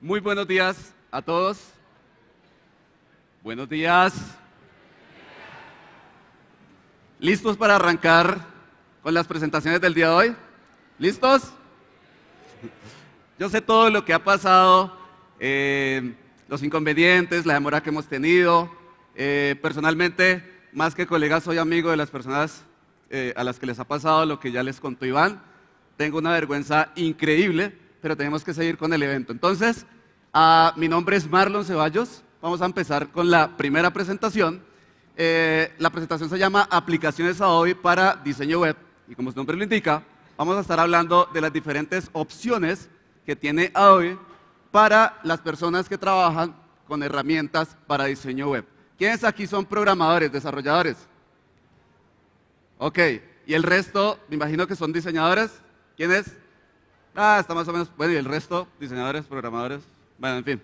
Muy buenos días a todos. Buenos días. ¿Listos para arrancar con las presentaciones del día de hoy? ¿Listos? Yo sé todo lo que ha pasado, eh, los inconvenientes, la demora que hemos tenido. Eh, personalmente, más que colega, soy amigo de las personas eh, a las que les ha pasado lo que ya les contó Iván. Tengo una vergüenza increíble, pero tenemos que seguir con el evento. Entonces, ah, mi nombre es Marlon Ceballos. Vamos a empezar con la primera presentación. Eh, la presentación se llama Aplicaciones Adobe para Diseño Web. Y como su nombre lo indica, vamos a estar hablando de las diferentes opciones que tiene Adobe para las personas que trabajan con herramientas para diseño web. ¿Quiénes aquí son programadores, desarrolladores? Ok, ¿y el resto, me imagino que son diseñadores? ¿Quién es? Ah, está más o menos. Bueno, y el resto, diseñadores, programadores. Bueno, en fin.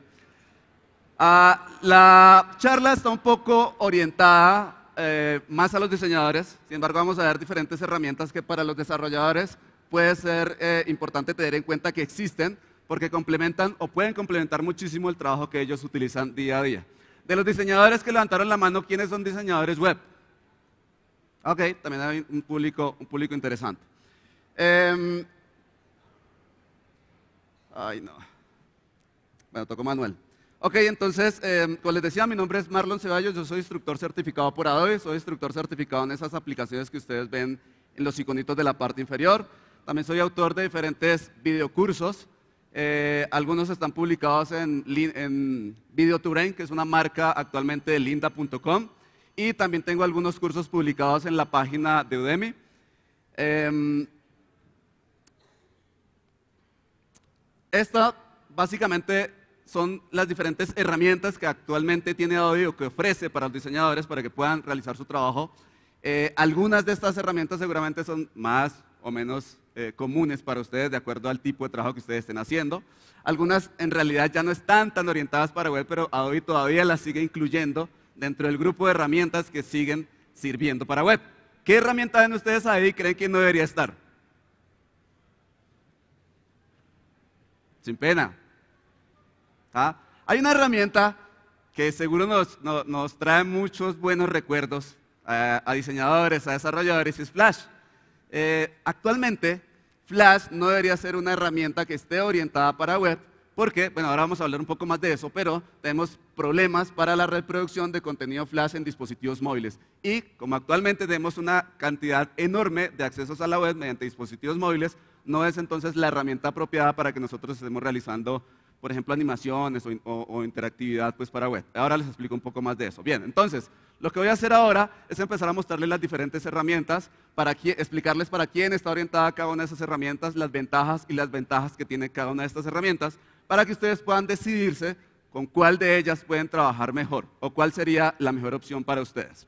Ah, la charla está un poco orientada eh, más a los diseñadores. Sin embargo, vamos a ver diferentes herramientas que para los desarrolladores puede ser eh, importante tener en cuenta que existen porque complementan o pueden complementar muchísimo el trabajo que ellos utilizan día a día. De los diseñadores que levantaron la mano, ¿quiénes son diseñadores web? Ok, también hay un público, un público interesante. Em, ay, no. Bueno, tocó Manuel. Ok, entonces, em, como les decía, mi nombre es Marlon Ceballos, yo soy instructor certificado por Adobe, soy instructor certificado en esas aplicaciones que ustedes ven en los iconitos de la parte inferior. También soy autor de diferentes videocursos. Eh, algunos están publicados en, en que es una marca actualmente de linda.com. Y también tengo algunos cursos publicados en la página de Udemy. Em, Estas básicamente son las diferentes herramientas que actualmente tiene Adobe o que ofrece para los diseñadores para que puedan realizar su trabajo. Eh, algunas de estas herramientas seguramente son más o menos eh, comunes para ustedes de acuerdo al tipo de trabajo que ustedes estén haciendo. Algunas en realidad ya no están tan orientadas para web, pero Adobe todavía las sigue incluyendo dentro del grupo de herramientas que siguen sirviendo para web. ¿Qué herramienta ven ustedes ahí creen que no debería estar? sin pena. Hay una herramienta que seguro nos, trae muchos buenos recuerdos a, diseñadores, a desarrolladores, y es Flash. Eh, actualmente, Flash no debería ser una herramienta que esté orientada para web, porque, bueno, ahora vamos a hablar un poco más de eso, pero tenemos problemas para la reproducción de contenido flash en dispositivos móviles. Y como actualmente tenemos una cantidad enorme de accesos a la web mediante dispositivos móviles, no es entonces la herramienta apropiada para que nosotros estemos realizando, por ejemplo, animaciones o, interactividad pues, para web. Ahora les explico un poco más de eso. Bien, entonces, lo que voy a hacer ahora es empezar a mostrarles las diferentes herramientas, para explicarles para quién está orientada cada una de esas herramientas, las ventajas y las ventajas que tiene cada una de estas herramientas, para que ustedes puedan decidirse con cuál de ellas pueden trabajar mejor o cuál sería la mejor opción para ustedes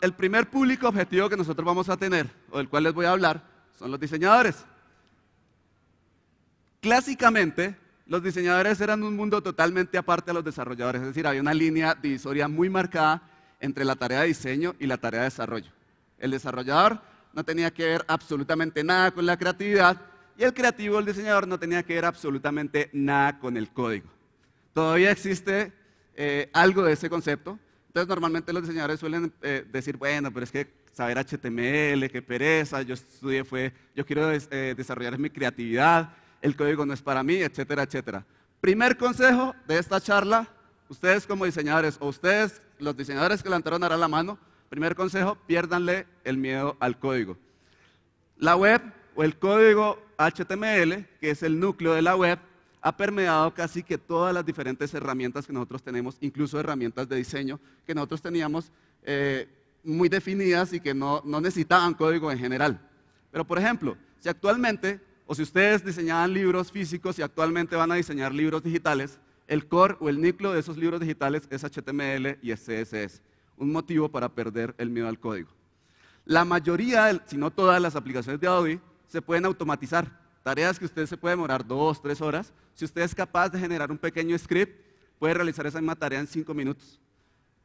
el primer público objetivo que nosotros vamos a tener, o del cual les voy a hablar, son los diseñadores. Clásicamente, los diseñadores eran un mundo totalmente aparte de los desarrolladores, es decir, había una línea divisoria muy marcada entre la tarea de diseño y la tarea de desarrollo. El desarrollador no tenía que ver absolutamente nada con la creatividad y el creativo, el diseñador, no tenía que ver absolutamente nada con el código. Todavía existe eh, algo de ese concepto, entonces normalmente los diseñadores suelen eh, decir, bueno, pero es que saber HTML, qué pereza, yo estudié fue, yo quiero eh, desarrollar mi creatividad, el código no es para mí, etcétera, etcétera. Primer consejo de esta charla, ustedes como diseñadores o ustedes, los diseñadores que levantaron ahora la mano, primer consejo, piérdanle el miedo al código. La web o el código HTML, que es el núcleo de la web, ha permeado casi que todas las diferentes herramientas que nosotros tenemos, incluso herramientas de diseño que nosotros teníamos eh, muy definidas y que no, no necesitaban código en general. Pero por ejemplo, si actualmente, o si ustedes diseñaban libros físicos y actualmente van a diseñar libros digitales, el core o el núcleo de esos libros digitales es HTML y CSS, un motivo para perder el miedo al código. La mayoría, si no todas las aplicaciones de Adobe, se pueden automatizar. Tareas que ustedes se puede demorar dos, tres horas, si usted es capaz de generar un pequeño script, puede realizar esa misma tarea en cinco minutos.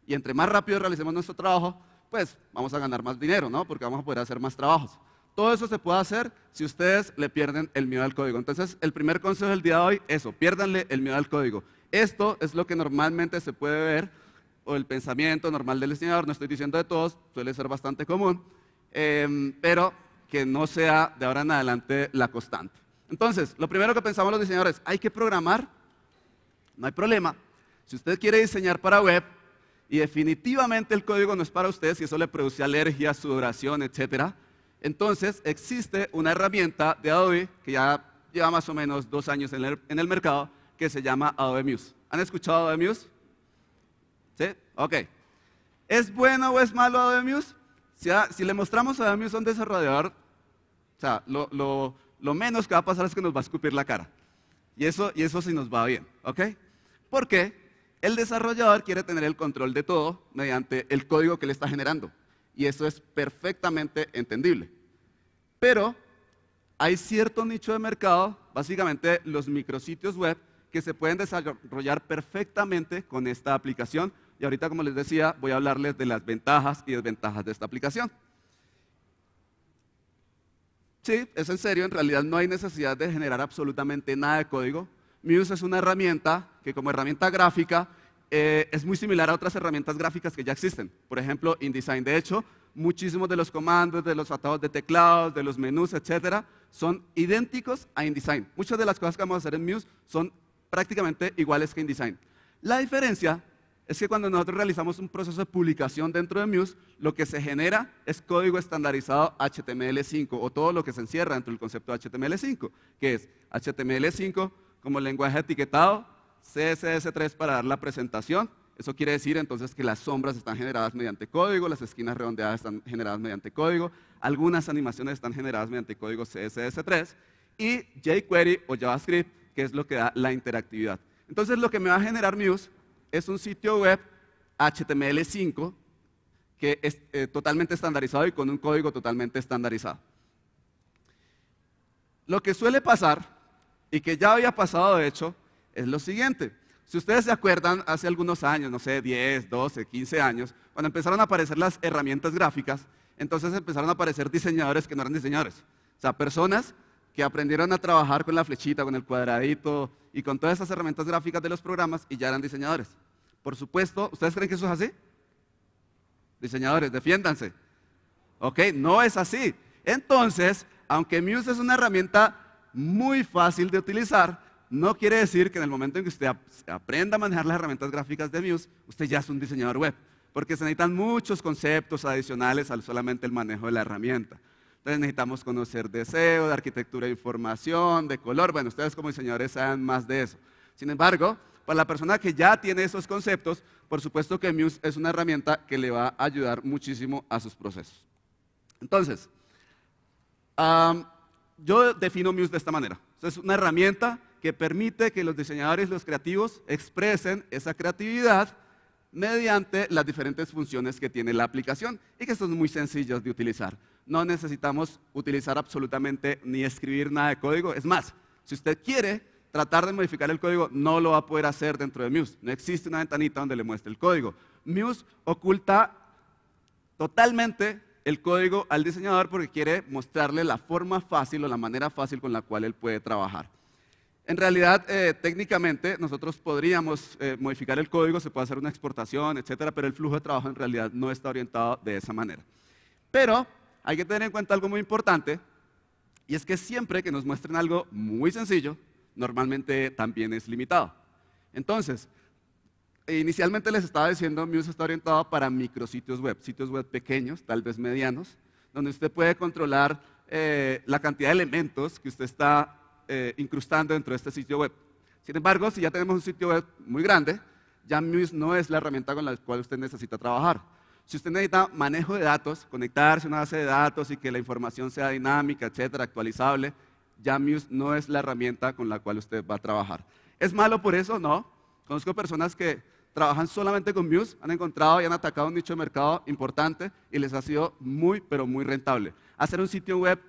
Y entre más rápido realicemos nuestro trabajo, pues vamos a ganar más dinero, ¿no? Porque vamos a poder hacer más trabajos. Todo eso se puede hacer si ustedes le pierden el miedo al código. Entonces, el primer consejo del día de hoy, eso, piérdanle el miedo al código. Esto es lo que normalmente se puede ver, o el pensamiento normal del diseñador, no estoy diciendo de todos, suele ser bastante común, eh, pero que no sea de ahora en adelante la constante. Entonces, lo primero que pensamos los diseñadores, hay que programar, no hay problema. Si usted quiere diseñar para web y definitivamente el código no es para usted, si eso le produce alergia, sudoración, etc., entonces existe una herramienta de Adobe que ya lleva más o menos dos años en el, mercado que se llama Adobe Muse. ¿Han escuchado Adobe Muse? ¿Sí? Ok. ¿Es bueno o es malo Adobe Muse? Si, ah, le mostramos a Adobe Muse a un desarrollador, o sea, lo lo menos que va a pasar es que nos va a escupir la cara. Y eso, y eso sí nos va bien, ¿ok? Porque el desarrollador quiere tener el control de todo mediante el código que le está generando. Y eso es perfectamente entendible. Pero hay cierto nicho de mercado, básicamente los micrositios web, que se pueden desarrollar perfectamente con esta aplicación. Y ahorita, como les decía, voy a hablarles de las ventajas y desventajas de esta aplicación. Sí, es en serio, en realidad no hay necesidad de generar absolutamente nada de código. Muse es una herramienta que como herramienta gráfica eh, es muy similar a otras herramientas gráficas que ya existen. Por ejemplo, InDesign. De hecho, muchísimos de los comandos, de los atados de teclados, de los menús, etcétera, son idénticos a InDesign. Muchas de las cosas que vamos a hacer en Muse son prácticamente iguales que InDesign. La diferencia es que cuando nosotros realizamos un proceso de publicación dentro de Muse, lo que se genera es código estandarizado HTML5 o todo lo que se encierra dentro del concepto HTML5, que es HTML5 como lenguaje etiquetado, CSS3 para dar la presentación. Eso quiere decir entonces que las sombras están generadas mediante código, las esquinas redondeadas están generadas mediante código, algunas animaciones están generadas mediante código CSS3 y jQuery o JavaScript, que es lo que da la interactividad. Entonces lo que me va a generar Muse es un sitio web HTML5 que es eh, totalmente estandarizado y con un código totalmente estandarizado. Lo que suele pasar, y que ya había pasado de hecho, es lo siguiente. Si ustedes se acuerdan, hace algunos años, no sé, 10, 12, 15 años, cuando empezaron a aparecer las herramientas gráficas, entonces empezaron a aparecer diseñadores que no eran diseñadores. O sea, personas que aprendieron a trabajar con la flechita, con el cuadradito y con todas esas herramientas gráficas de los programas y ya eran diseñadores. Por supuesto, ¿ustedes creen que eso es así? Diseñadores, defiéndanse. ¿Ok? No es así. Entonces, aunque Muse es una herramienta muy fácil de utilizar, no quiere decir que en el momento en que usted aprenda a manejar las herramientas gráficas de Muse, usted ya es un diseñador web, porque se necesitan muchos conceptos adicionales al solamente el manejo de la herramienta necesitamos conocer deseo, de arquitectura de información, de color. Bueno, ustedes como diseñadores saben más de eso. Sin embargo, para la persona que ya tiene esos conceptos, por supuesto que Muse es una herramienta que le va a ayudar muchísimo a sus procesos. Entonces, yo defino Muse de esta manera. Es una herramienta que permite que los diseñadores, los creativos, expresen esa creatividad mediante las diferentes funciones que tiene la aplicación y que son muy sencillas de utilizar no necesitamos utilizar absolutamente ni escribir nada de código. Es más, si usted quiere tratar de modificar el código, no lo va a poder hacer dentro de Muse. No existe una ventanita donde le muestre el código. Muse oculta totalmente el código al diseñador porque quiere mostrarle la forma fácil o la manera fácil con la cual él puede trabajar. En realidad, eh, técnicamente, nosotros podríamos eh, modificar el código, se puede hacer una exportación, etcétera, pero el flujo de trabajo en realidad no está orientado de esa manera. Pero hay que tener en cuenta algo muy importante, y es que siempre que nos muestren algo muy sencillo, normalmente también es limitado. Entonces, inicialmente les estaba diciendo, Muse está orientado para micrositios web, sitios web pequeños, tal vez medianos, donde usted puede controlar eh, la cantidad de elementos que usted está eh, incrustando dentro de este sitio web. Sin embargo, si ya tenemos un sitio web muy grande, ya Muse no es la herramienta con la cual usted necesita trabajar si usted necesita manejo de datos, conectarse a una base de datos y que la información sea dinámica, etcétera, actualizable, Muse no es la herramienta con la cual usted va a trabajar. ¿Es malo por eso? No. Conozco personas que trabajan solamente con Muse, han encontrado y han atacado un nicho de mercado importante y les ha sido muy, pero muy rentable. Hacer un sitio web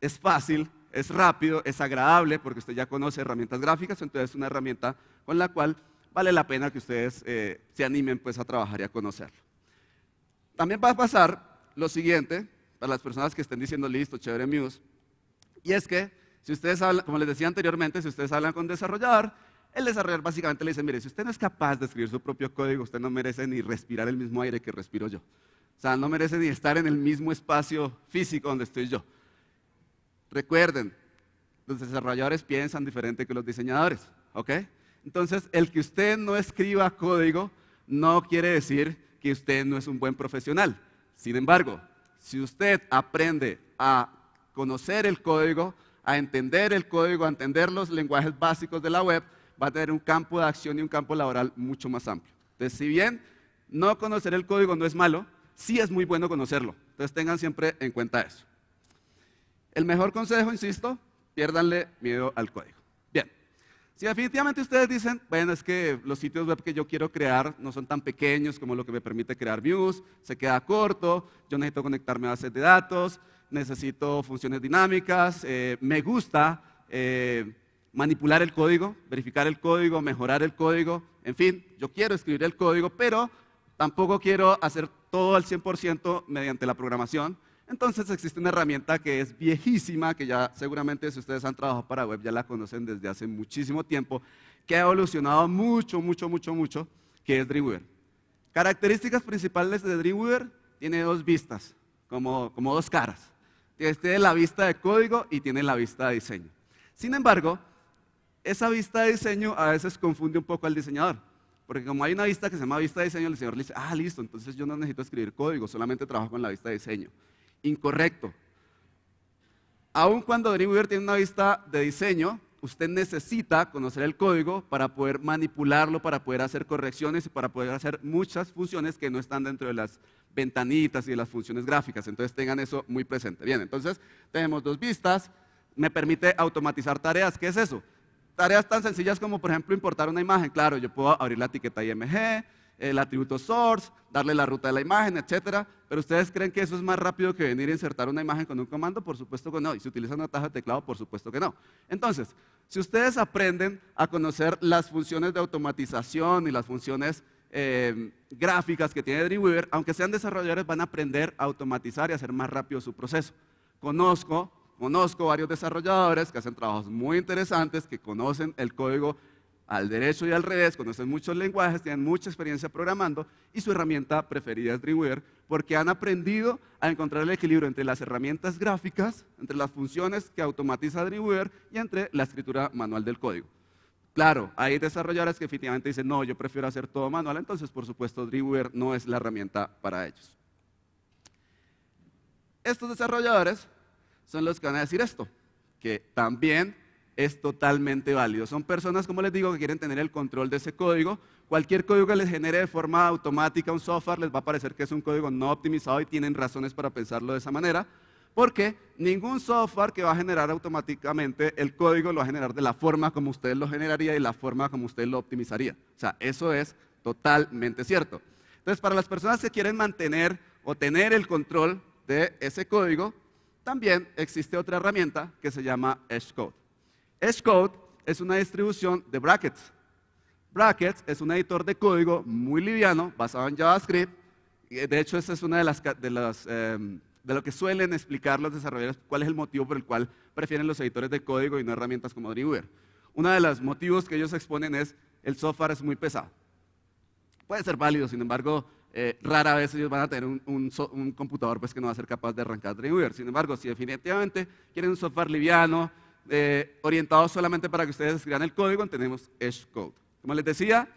es fácil, es rápido, es agradable, porque usted ya conoce herramientas gráficas, entonces es una herramienta con la cual vale la pena que ustedes eh, se animen pues, a trabajar y a conocerlo también va a pasar lo siguiente, para las personas que estén diciendo listo, chévere Muse, y es que si ustedes como les decía anteriormente, si ustedes hablan con desarrollador, el desarrollador básicamente le dice, mire, si usted no es capaz de escribir su propio código, usted no merece ni respirar el mismo aire que respiro yo. O sea, no merece ni estar en el mismo espacio físico donde estoy yo. Recuerden, los desarrolladores piensan diferente que los diseñadores, ¿ok? Entonces, el que usted no escriba código no quiere decir que usted no es un buen profesional. Sin embargo, si usted aprende a conocer el código, a entender el código, a entender los lenguajes básicos de la web, va a tener un campo de acción y un campo laboral mucho más amplio. Entonces, si bien no conocer el código no es malo, sí es muy bueno conocerlo. Entonces, tengan siempre en cuenta eso. El mejor consejo, insisto, piérdanle miedo al código. Si definitivamente ustedes dicen, bueno, es que los sitios web que yo quiero crear no son tan pequeños como lo que me permite crear views, se queda corto, yo necesito conectarme a bases de datos, necesito funciones dinámicas, eh, me gusta eh, manipular el código, verificar el código, mejorar el código, en fin, yo quiero escribir el código, pero tampoco quiero hacer todo al 100% mediante la programación. Entonces existe una herramienta que es viejísima, que ya seguramente si ustedes han trabajado para web ya la conocen desde hace muchísimo tiempo, que ha evolucionado mucho, mucho, mucho, mucho, que es Dreamweaver. Características principales de Dreamweaver, tiene dos vistas, como, como dos caras. Tiene este la vista de código y tiene la vista de diseño. Sin embargo, esa vista de diseño a veces confunde un poco al diseñador. Porque como hay una vista que se llama vista de diseño, el diseñador le dice, ah, listo, entonces yo no necesito escribir código, solamente trabajo con la vista de diseño incorrecto. Aun cuando DreamWeaver tiene una vista de diseño, usted necesita conocer el código para poder manipularlo, para poder hacer correcciones y para poder hacer muchas funciones que no están dentro de las ventanitas y de las funciones gráficas. Entonces tengan eso muy presente. Bien, entonces tenemos dos vistas. Me permite automatizar tareas. ¿Qué es eso? Tareas tan sencillas como, por ejemplo, importar una imagen. Claro, yo puedo abrir la etiqueta IMG, el atributo source, darle la ruta de la imagen, etcétera. Pero ustedes creen que eso es más rápido que venir a insertar una imagen con un comando? Por supuesto que no. ¿Y si utilizan una taja de teclado? Por supuesto que no. Entonces, si ustedes aprenden a conocer las funciones de automatización y las funciones eh, gráficas que tiene Dreamweaver, aunque sean desarrolladores, van a aprender a automatizar y hacer más rápido su proceso. Conozco, conozco varios desarrolladores que hacen trabajos muy interesantes, que conocen el código al derecho y al revés, conocen muchos lenguajes, tienen mucha experiencia programando y su herramienta preferida es DreamWeaver porque han aprendido a encontrar el equilibrio entre las herramientas gráficas, entre las funciones que automatiza DreamWeaver y entre la escritura manual del código. Claro, hay desarrolladores que efectivamente dicen, no, yo prefiero hacer todo manual, entonces por supuesto DreamWeaver no es la herramienta para ellos. Estos desarrolladores son los que van a decir esto, que también es totalmente válido. Son personas, como les digo, que quieren tener el control de ese código. Cualquier código que les genere de forma automática un software les va a parecer que es un código no optimizado y tienen razones para pensarlo de esa manera. Porque ningún software que va a generar automáticamente el código lo va a generar de la forma como usted lo generaría y la forma como usted lo optimizaría. O sea, eso es totalmente cierto. Entonces, para las personas que quieren mantener o tener el control de ese código, también existe otra herramienta que se llama Edge Code. Xcode es una distribución de brackets. Brackets es un editor de código muy liviano, basado en JavaScript. De hecho, esa es una de las, em, de lo que suelen explicar los desarrolladores cuál es el motivo por el cual prefieren los editores de código y no herramientas como Dreamweaver. Uno de los motivos que ellos exponen es el software es muy pesado. Puede ser válido, sin embargo, eh, rara vez ellos van a tener un, computador pues, que no va a ser capaz de arrancar Dreamweaver. Sin embargo, si definitivamente quieren un software liviano, orientado solamente para que ustedes escriban el código, tenemos Code. Como les decía,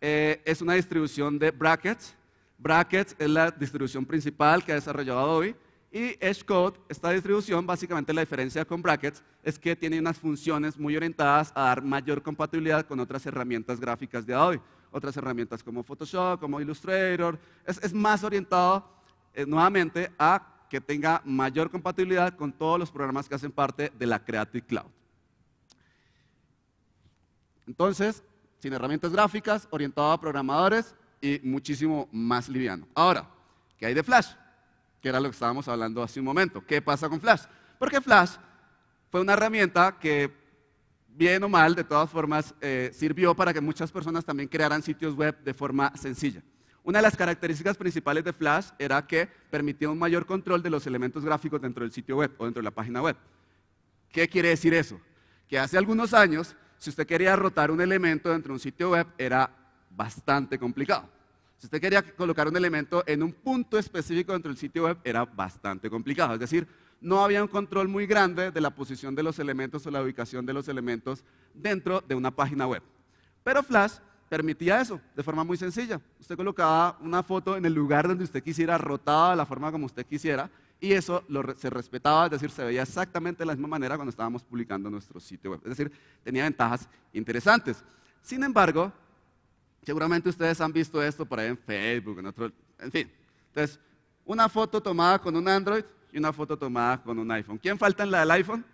eh, es una distribución de brackets. Brackets es la distribución principal que ha desarrollado Adobe. Y Code, esta distribución, básicamente la diferencia con brackets es que tiene unas funciones muy orientadas a dar mayor compatibilidad con otras herramientas gráficas de Adobe. Otras herramientas como Photoshop, como Illustrator. Es, más orientado eh, nuevamente a que tenga mayor compatibilidad con todos los programas que hacen parte de la Creative Cloud. Entonces, sin herramientas gráficas, orientado a programadores y muchísimo más liviano. Ahora, ¿qué hay de Flash? Que era lo que estábamos hablando hace un momento. ¿Qué pasa con Flash? Porque Flash fue una herramienta que, bien o mal, de todas formas, eh, sirvió para que muchas personas también crearan sitios web de forma sencilla. Una de las características principales de Flash era que permitía un mayor control de los elementos gráficos dentro del sitio web o dentro de la página web. ¿Qué quiere decir eso? Que hace algunos años, si usted quería rotar un elemento dentro de un sitio web, era bastante complicado. Si usted quería colocar un elemento en un punto específico dentro del sitio web, era bastante complicado. Es decir, no había un control muy grande de la posición de los elementos o la ubicación de los elementos dentro de una página web. Pero Flash permitía eso de forma muy sencilla. Usted colocaba una foto en el lugar donde usted quisiera, rotada de la forma como usted quisiera, y eso se respetaba, es decir, se veía exactamente de la misma manera cuando estábamos publicando nuestro sitio web. Es decir, tenía ventajas interesantes. Sin embargo, seguramente ustedes han visto esto por ahí en Facebook, en otro, en fin. Entonces, una foto tomada con un Android y una foto tomada con un iPhone. ¿Quién falta en la del iPhone?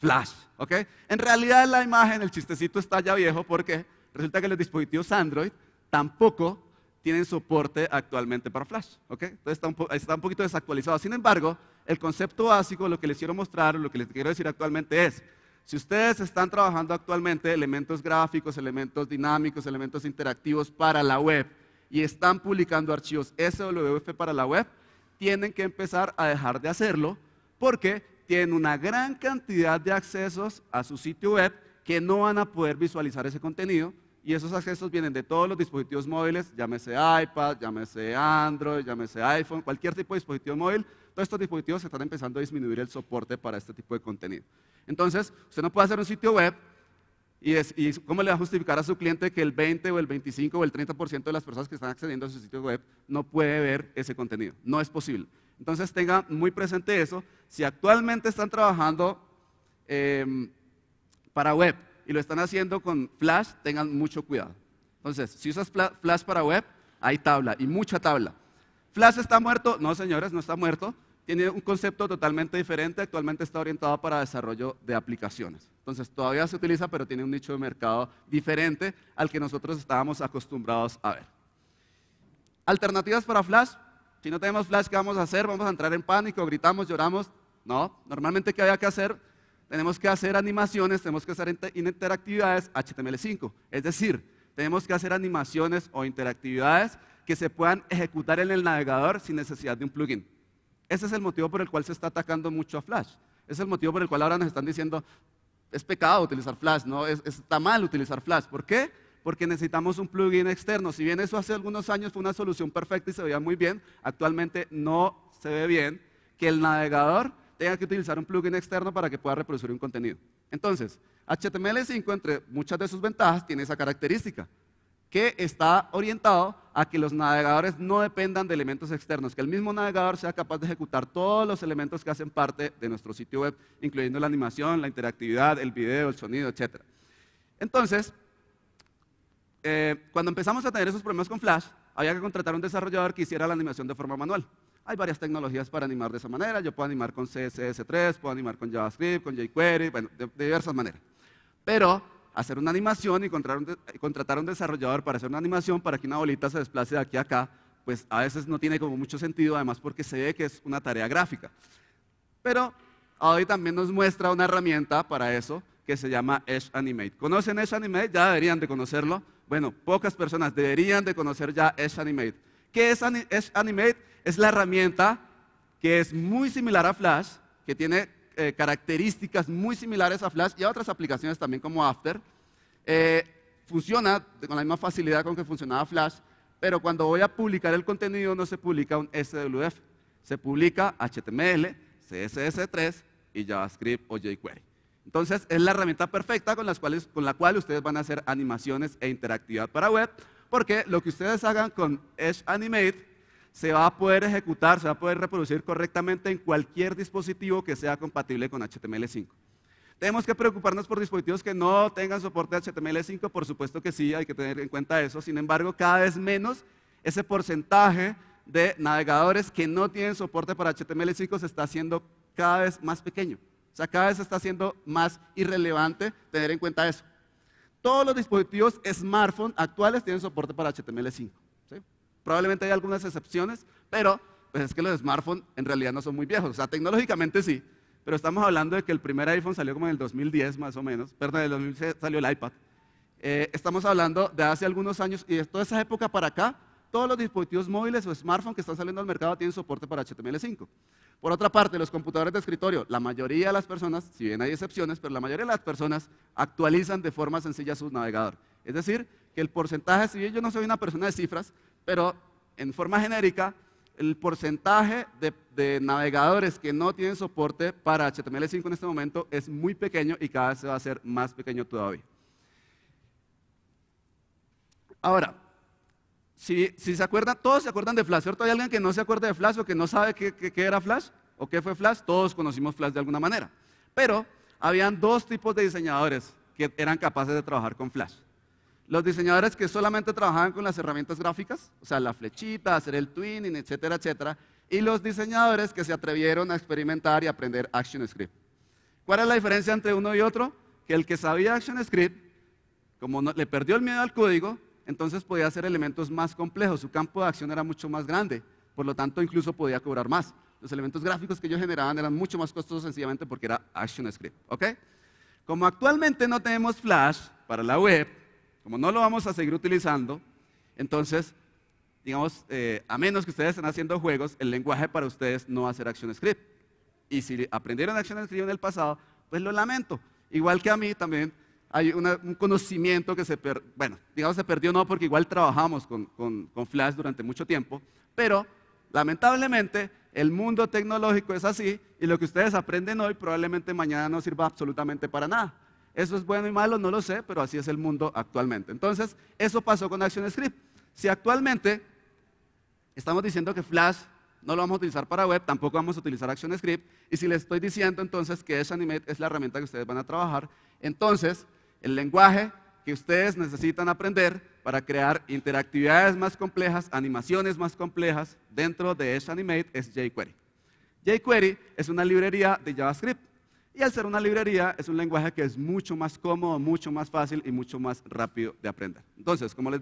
Flash, ¿ok? En realidad la imagen, el chistecito está ya viejo, porque. qué? Resulta que los dispositivos Android tampoco tienen soporte actualmente para flash. Entonces está un, está un poquito desactualizado. Sin embargo, el concepto básico, lo que les quiero mostrar, lo que les quiero decir actualmente es, si ustedes están trabajando actualmente elementos gráficos, elementos dinámicos, elementos interactivos para la web y están publicando archivos SWF para la web, tienen que empezar a dejar de hacerlo porque tienen una gran cantidad de accesos a su sitio web que no van a poder visualizar ese contenido y esos accesos vienen de todos los dispositivos móviles, llámese iPad, llámese Android, llámese iPhone, cualquier tipo de dispositivo móvil. Todos estos dispositivos están empezando a disminuir el soporte para este tipo de contenido. Entonces, usted no puede hacer un sitio web y, cómo le va a justificar a su cliente que el 20 o el 25 o el 30% de las personas que están accediendo a su sitio web no puede ver ese contenido. No es posible. Entonces, tenga muy presente eso. Si actualmente están trabajando em, para web y lo están haciendo con Flash, tengan mucho cuidado. Entonces, si usas Flash para web, hay tabla y mucha tabla. Flash está muerto, no señores, no está muerto. Tiene un concepto totalmente diferente, actualmente está orientado para desarrollo de aplicaciones. Entonces, todavía se utiliza, pero tiene un nicho de mercado diferente al que nosotros estábamos acostumbrados a ver. Alternativas para Flash. Si no tenemos Flash, ¿qué vamos a hacer? ¿Vamos a entrar en pánico? ¿Gritamos? ¿Lloramos? No. Normalmente, ¿qué había que hacer? tenemos que hacer animaciones, tenemos que hacer interactividades HTML5. Es decir, tenemos que hacer animaciones o interactividades que se puedan ejecutar en el navegador sin necesidad de un plugin. Ese es el motivo por el cual se está atacando mucho a Flash. Es el motivo por el cual ahora nos están diciendo, es pecado utilizar Flash, no está mal utilizar Flash. ¿Por qué? Porque necesitamos un plugin externo. Si bien eso hace algunos años fue una solución perfecta y se veía muy bien, actualmente no se ve bien que el navegador tenga que utilizar un plugin externo para que pueda reproducir un contenido. Entonces, HTML5, entre muchas de sus ventajas, tiene esa característica, que está orientado a que los navegadores no dependan de elementos externos, que el mismo navegador sea capaz de ejecutar todos los elementos que hacen parte de nuestro sitio web, incluyendo la animación, la interactividad, el video, el sonido, etc. Entonces, eh, cuando empezamos a tener esos problemas con Flash, había que contratar un desarrollador que hiciera la animación de forma manual. Hay varias tecnologías para animar de esa manera. Yo puedo animar con CSS3, puedo animar con JavaScript, con jQuery, bueno, de, diversas maneras. Pero hacer una animación y contratar a un desarrollador para hacer una animación para que una bolita se desplace de aquí a acá, pues a veces no tiene como mucho sentido, además porque se ve que es una tarea gráfica. Pero hoy también nos muestra una herramienta para eso que se llama Edge Animate. ¿Conocen Edge Animate? Ya deberían de conocerlo. Bueno, pocas personas deberían de conocer ya Edge Animate. ¿Qué es Edge Animate? Es la herramienta que es muy similar a Flash, que tiene eh, características muy similares a Flash y a otras aplicaciones también como After. Eh, funciona con la misma facilidad con que funcionaba Flash, pero cuando voy a publicar el contenido no se publica un SWF, se publica HTML, CSS3 y JavaScript o jQuery. Entonces, es la herramienta perfecta con, con la cual ustedes van a hacer animaciones e interactividad para web, porque lo que ustedes hagan con Edge Animate se va a poder ejecutar, se va a poder reproducir correctamente en cualquier dispositivo que sea compatible con HTML5. ¿Tenemos que preocuparnos por dispositivos que no tengan soporte HTML5? Por supuesto que sí, hay que tener en cuenta eso. Sin embargo, cada vez menos ese porcentaje de navegadores que no tienen soporte para HTML5 se está haciendo cada vez más pequeño. O sea, cada vez se está haciendo más irrelevante tener en cuenta eso. Todos los dispositivos smartphone actuales tienen soporte para HTML5. Probablemente hay algunas excepciones, pero pues, es que los smartphones en realidad no son muy viejos. O sea, tecnológicamente sí, pero estamos hablando de que el primer iPhone salió como en el 2010 más o menos, perdón, en el 2010 salió el iPad. Eh, estamos hablando de hace algunos años y de toda esa época para acá, todos los dispositivos móviles o smartphones que están saliendo al mercado tienen soporte para HTML5. Por otra parte, los computadores de escritorio, la mayoría de las personas, si bien hay excepciones, pero la mayoría de las personas actualizan de forma sencilla su navegador. Es decir, que el porcentaje, si bien yo no soy una persona de cifras, pero en forma genérica, el porcentaje de, navegadores que no tienen soporte para HTML5 en este momento es muy pequeño y cada vez se va a hacer más pequeño todavía. Ahora, si, se acuerdan, todos se acuerdan de Flash, ¿cierto? ¿Hay alguien que no se acuerda de Flash o que no sabe qué era Flash o qué fue Flash? Todos conocimos Flash de alguna manera. Pero habían dos tipos de diseñadores que eran capaces de trabajar con Flash. Los diseñadores que solamente trabajaban con las herramientas gráficas, o sea, la flechita, hacer el twinning, etcétera, etcétera. Y los diseñadores que se atrevieron a experimentar y aprender ActionScript. ¿Cuál es la diferencia entre uno y otro? Que el que sabía ActionScript, como le perdió el miedo al código, entonces podía hacer elementos más complejos. Su campo de acción era mucho más grande. Por lo tanto, incluso podía cobrar más. Los elementos gráficos que ellos generaban eran mucho más costosos sencillamente porque era ActionScript. Como actualmente no tenemos Flash para la web, como no lo vamos a seguir utilizando, entonces, digamos, eh, a menos que ustedes estén haciendo juegos, el lenguaje para ustedes no va a ser ActionScript. Y si aprendieron ActionScript en el pasado, pues lo lamento. Igual que a mí también hay un conocimiento que se, perdió, bueno, digamos se perdió no porque igual trabajamos con Flash durante mucho tiempo, pero lamentablemente el mundo tecnológico es así y lo que ustedes aprenden hoy probablemente mañana no sirva absolutamente para nada. Eso es bueno y malo, no lo sé, pero así es el mundo actualmente. Entonces, eso pasó con ActionScript. Si actualmente estamos diciendo que Flash no lo vamos a utilizar para web, tampoco vamos a utilizar ActionScript, y si les estoy diciendo entonces que Animate es la herramienta que ustedes van a trabajar, entonces el lenguaje que ustedes necesitan aprender para crear interactividades más complejas, animaciones más complejas dentro de Animate es jQuery. jQuery es una librería de JavaScript. Y al ser una librería es un lenguaje que es mucho más cómodo, mucho más fácil y mucho más rápido de aprender. Entonces, como les,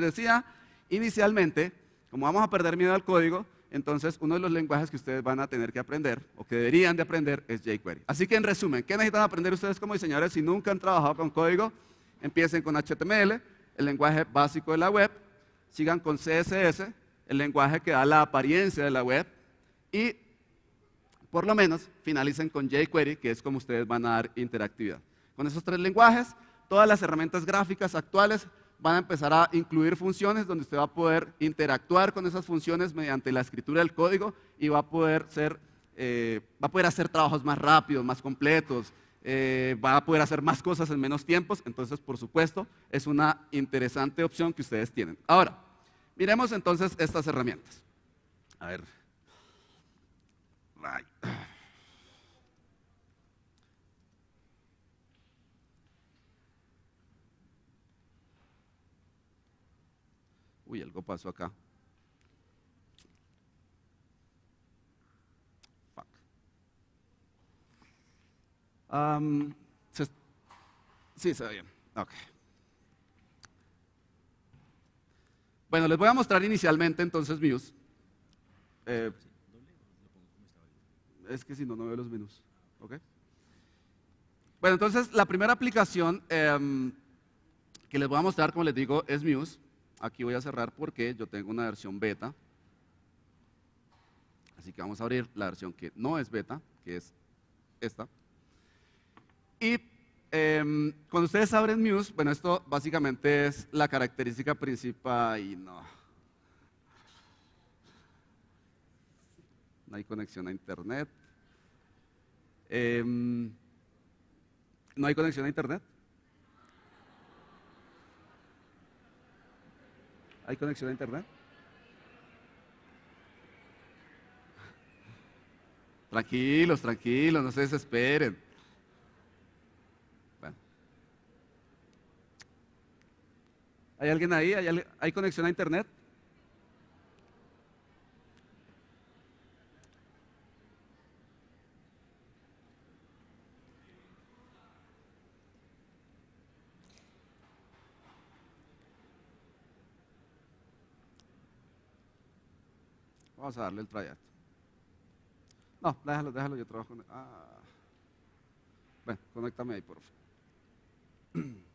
decía inicialmente, como vamos a perder miedo al código, entonces uno de los lenguajes que ustedes van a tener que aprender o que deberían de aprender es jQuery. Así que en resumen, ¿qué necesitan aprender ustedes como diseñadores si nunca han trabajado con código? Empiecen con HTML, el lenguaje básico de la web, sigan con CSS, el lenguaje que da la apariencia de la web, y por lo menos finalicen con jQuery, que es como ustedes van a dar interactividad. Con esos tres lenguajes, todas las herramientas gráficas actuales van a empezar a incluir funciones donde usted va a poder interactuar con esas funciones mediante la escritura del código y va a poder, eh, va a poder hacer trabajos más rápidos, más completos, eh, va a poder hacer más cosas en menos tiempos. Entonces, por supuesto, es una interesante opción que ustedes tienen. Ahora, miremos entonces estas herramientas. A ver, Uy, algo pasó acá. Fuck. Um, sí, se ve bien. Okay. Bueno, les voy a mostrar inicialmente entonces views. Eh, es que si no, no veo los menús. Bueno, entonces la primera aplicación em, que les voy a mostrar, como les digo, es Muse. Aquí voy a cerrar porque yo tengo una versión beta. Así que vamos a abrir la versión que no es beta, que es esta. Y em, cuando ustedes abren Muse, bueno, esto básicamente es la característica principal. Y no, no hay conexión a Internet. Em, ¿No hay conexión a Internet? ¿Hay conexión a Internet? Tranquilos, tranquilos, no se desesperen. ¿Hay alguien ahí? ¿Hay, ¿Hay conexión a Internet? Vamos a darle el try No, déjalo, déjalo, yo trabajo con... Ah. Bueno, conéctame ahí, por favor.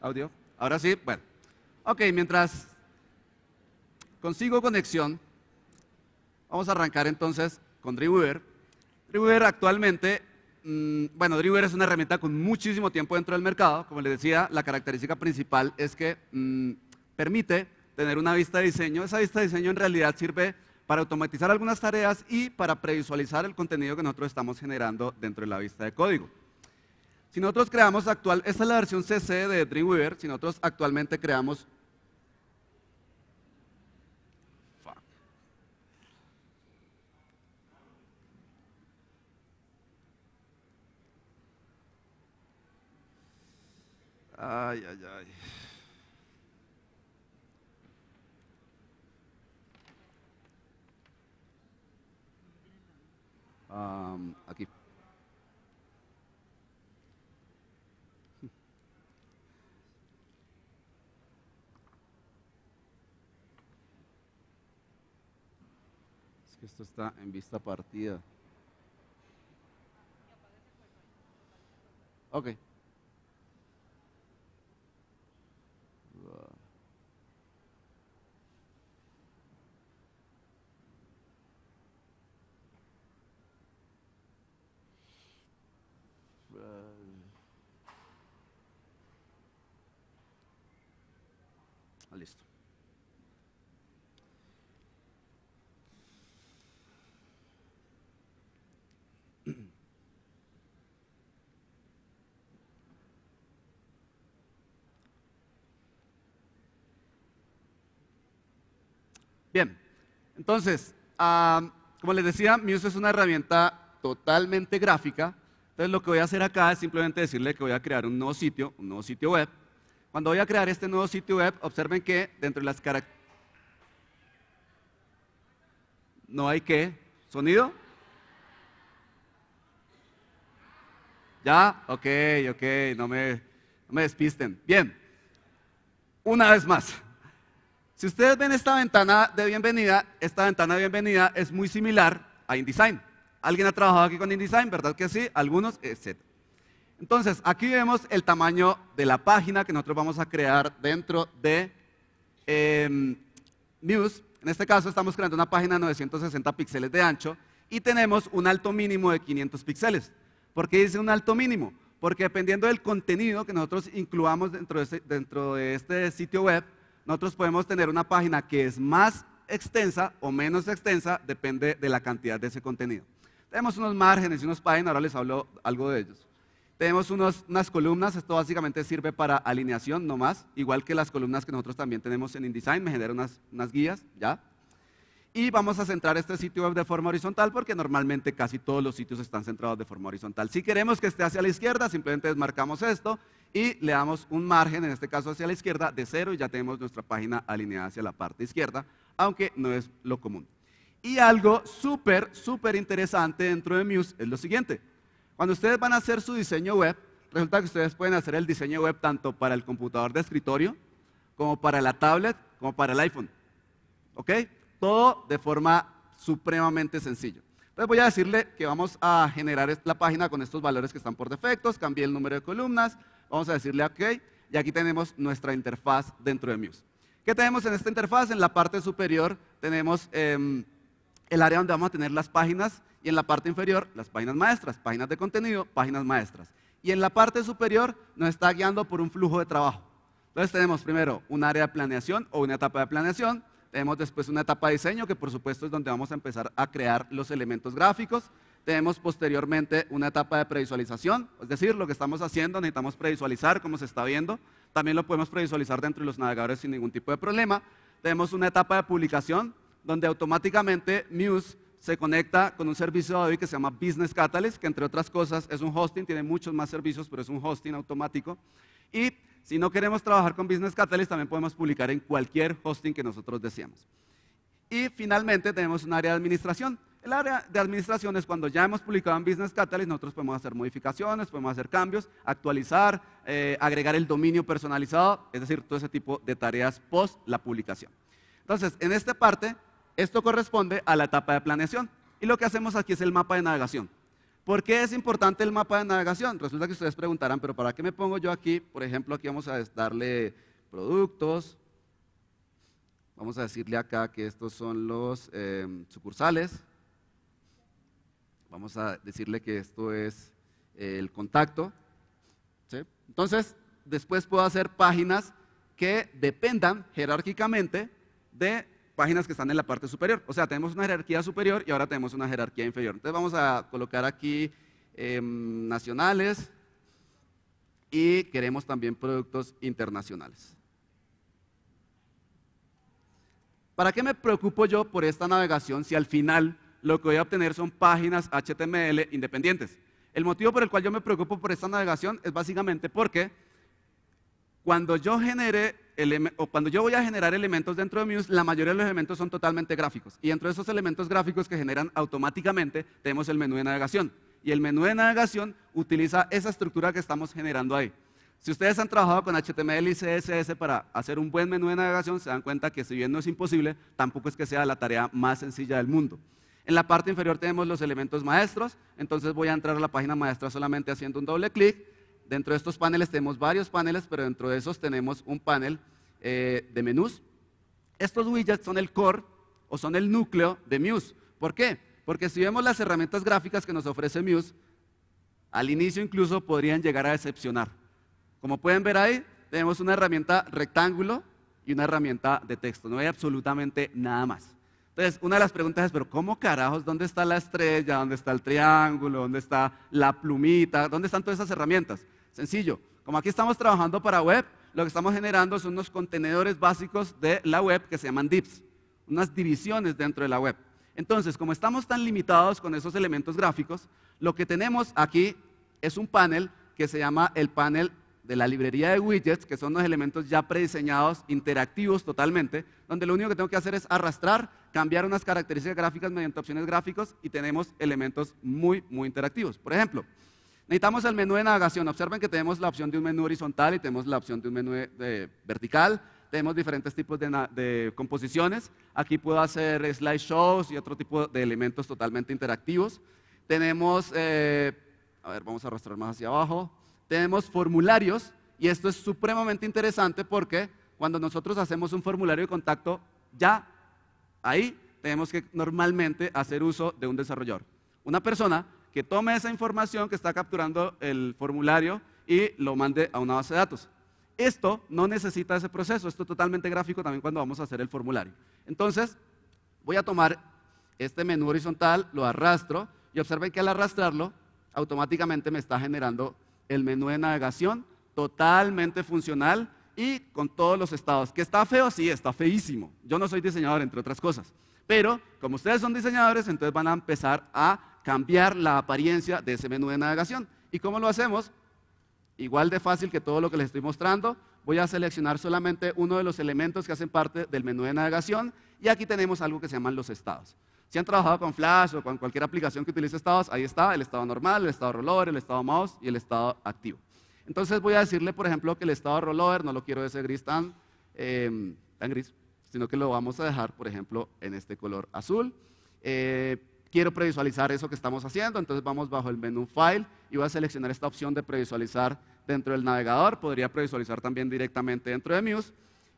¿Audio? Ahora sí, bueno. Ok, mientras consigo conexión, vamos a arrancar entonces con Dreamweaver. Dreamweaver actualmente, mm, bueno, Dreamweaver es una herramienta con muchísimo tiempo dentro del mercado. Como les decía, la característica principal es que mm, permite tener una vista de diseño. Esa vista de diseño en realidad sirve para automatizar algunas tareas y para previsualizar el contenido que nosotros estamos generando dentro de la vista de código. Si nosotros creamos actual, esta es la versión CC de Dreamweaver, si nosotros actualmente creamos... Ay, ay, ay. Um, aquí. esto está en vista partida. Ok. Listo. Bien, entonces, como les decía, Muse es una herramienta totalmente gráfica. Entonces lo que voy a hacer acá es simplemente decirle que voy a crear un nuevo sitio, un nuevo sitio web. Cuando voy a crear este nuevo sitio web, observen que dentro de las características... No hay ¿qué? ¿Sonido? ¿Ya? Ok, ok, no no me despisten. Bien, una vez más. Si ustedes ven esta ventana de bienvenida, esta ventana de bienvenida es muy similar a InDesign. ¿Alguien ha trabajado aquí con InDesign? ¿Verdad que sí? Algunos, etc. Entonces, aquí vemos el tamaño de la página que nosotros vamos a crear dentro de em, News. En este caso estamos creando una página de 960 píxeles de ancho y tenemos un alto mínimo de 500 píxeles. ¿Por qué dice un alto mínimo? Porque dependiendo del contenido que nosotros incluamos dentro de este sitio web, nosotros podemos tener una página que es más extensa o menos extensa, depende de la cantidad de ese contenido. Tenemos unos márgenes y unos páginas, ahora les hablo algo de ellos. Tenemos unos, unas columnas, esto básicamente sirve para alineación no más. igual que las columnas que nosotros también tenemos en InDesign, me genera unas, unas guías, ¿ya? Y vamos a centrar este sitio web de forma horizontal porque normalmente casi todos los sitios están centrados de forma horizontal. Si queremos que esté hacia la izquierda, simplemente desmarcamos esto y le damos un margen, en este caso hacia la izquierda, de cero y ya tenemos nuestra página alineada hacia la parte izquierda, aunque no es lo común. Y algo súper, súper interesante dentro de Muse es lo siguiente. Cuando ustedes van a hacer su diseño web, resulta que ustedes pueden hacer el diseño web tanto para el computador de escritorio, como para la tablet, como para el iPhone. ¿Ok? Todo de forma supremamente sencilla. Entonces voy a decirle que vamos a generar la página con estos valores que están por defectos, cambié el número de columnas, Vamos a decirle OK y aquí tenemos nuestra interfaz dentro de Muse. ¿Qué tenemos en esta interfaz? En la parte superior tenemos em, el área donde vamos a tener las páginas y en la parte inferior las páginas maestras, páginas de contenido, páginas maestras. Y en la parte superior nos está guiando por un flujo de trabajo. Entonces tenemos primero un área de planeación o una etapa de planeación, tenemos después una etapa de diseño que por supuesto es donde vamos a empezar a crear los elementos gráficos, tenemos posteriormente una etapa de previsualización, es decir, lo que estamos haciendo necesitamos previsualizar como se está viendo. También lo podemos previsualizar dentro de los navegadores sin ningún tipo de problema. Tenemos una etapa de publicación donde automáticamente Muse se conecta con un servicio de hoy que se llama Business Catalyst, que entre otras cosas es un hosting, tiene muchos más servicios, pero es un hosting automático. Y si no queremos trabajar con Business Catalyst, también podemos publicar en cualquier hosting que nosotros deseemos. Y finalmente tenemos un área de administración. El área de administración es cuando ya hemos publicado en Business Catalyst, nosotros podemos hacer modificaciones, podemos hacer cambios, actualizar, eh, agregar el dominio personalizado, es decir, todo ese tipo de tareas post la publicación. Entonces, en esta parte, esto corresponde a la etapa de planeación. Y lo que hacemos aquí es el mapa de navegación. ¿Por qué es importante el mapa de navegación? Resulta que ustedes preguntarán, pero ¿para qué me pongo yo aquí? Por ejemplo, aquí vamos a darle productos. Vamos a decirle acá que estos son los eh, sucursales. Vamos a decirle que esto es eh, el contacto. Entonces, después puedo hacer páginas que dependan jerárquicamente de páginas que están en la parte superior. O sea, tenemos una jerarquía superior y ahora tenemos una jerarquía inferior. Entonces vamos a colocar aquí em, nacionales y queremos también productos internacionales. ¿Para qué me preocupo yo por esta navegación si al final lo que voy a obtener son páginas HTML independientes. El motivo por el cual yo me preocupo por esta navegación es básicamente porque cuando yo cuando yo voy a generar elementos dentro de Muse, la mayoría de los elementos son totalmente gráficos. Y dentro de esos elementos gráficos que generan automáticamente, tenemos el menú de navegación. Y el menú de navegación utiliza esa estructura que estamos generando ahí. Si ustedes han trabajado con HTML y CSS para hacer un buen menú de navegación, se dan cuenta que si bien no es imposible, tampoco es que sea la tarea más sencilla del mundo. En la parte inferior tenemos los elementos maestros, entonces voy a entrar a la página maestra solamente haciendo un doble clic. Dentro de estos paneles tenemos varios paneles, pero dentro de esos tenemos un panel eh, de menús. Estos widgets son el core o son el núcleo de Muse. ¿Por qué? Porque si vemos las herramientas gráficas que nos ofrece Muse, al inicio incluso podrían llegar a decepcionar. Como pueden ver ahí, tenemos una herramienta rectángulo y una herramienta de texto. No hay absolutamente nada más. Entonces, una de las preguntas es, pero ¿cómo carajos? ¿Dónde está la estrella? ¿Dónde está el triángulo? ¿Dónde está la plumita? ¿Dónde están todas esas herramientas? Sencillo, como aquí estamos trabajando para web, lo que estamos generando son unos contenedores básicos de la web que se llaman DIPs. unas divisiones dentro de la web. Entonces, como estamos tan limitados con esos elementos gráficos, lo que tenemos aquí es un panel que se llama el panel de la librería de widgets, que son los elementos ya prediseñados, interactivos totalmente, donde lo único que tengo que hacer es arrastrar, cambiar unas características gráficas mediante opciones gráficas y tenemos elementos muy, muy interactivos. Por ejemplo, necesitamos el menú de navegación. Observen que tenemos la opción de un menú horizontal y tenemos la opción de un menú vertical. Tenemos diferentes tipos de, composiciones. Aquí puedo hacer slideshows y otro tipo de elementos totalmente interactivos. Tenemos, eh, a ver, vamos a arrastrar más hacia abajo tenemos formularios y esto es supremamente interesante porque cuando nosotros hacemos un formulario de contacto, ya ahí tenemos que normalmente hacer uso de un desarrollador. Una persona que tome esa información que está capturando el formulario y lo mande a una base de datos. Esto no necesita ese proceso, esto es totalmente gráfico también cuando vamos a hacer el formulario. Entonces, voy a tomar este menú horizontal, lo arrastro y observen que al arrastrarlo, automáticamente me está generando el menú de navegación totalmente funcional y con todos los estados. ¿Que está feo? Sí, está feísimo. Yo no soy diseñador, entre otras cosas. Pero como ustedes son diseñadores, entonces van a empezar a cambiar la apariencia de ese menú de navegación. ¿Y cómo lo hacemos? Igual de fácil que todo lo que les estoy mostrando. Voy a seleccionar solamente uno de los elementos que hacen parte del menú de navegación y aquí tenemos algo que se llaman los estados. Si han trabajado con Flash o con cualquier aplicación que utilice estados, ahí está el estado normal, el estado rollover, el estado mouse y el estado activo. Entonces voy a decirle, por ejemplo, que el estado rollover no lo quiero de ese gris tan, em, tan gris, sino que lo vamos a dejar, por ejemplo, en este color azul. Eh, quiero previsualizar eso que estamos haciendo, entonces vamos bajo el menú File y voy a seleccionar esta opción de previsualizar dentro del navegador. Podría previsualizar también directamente dentro de Muse.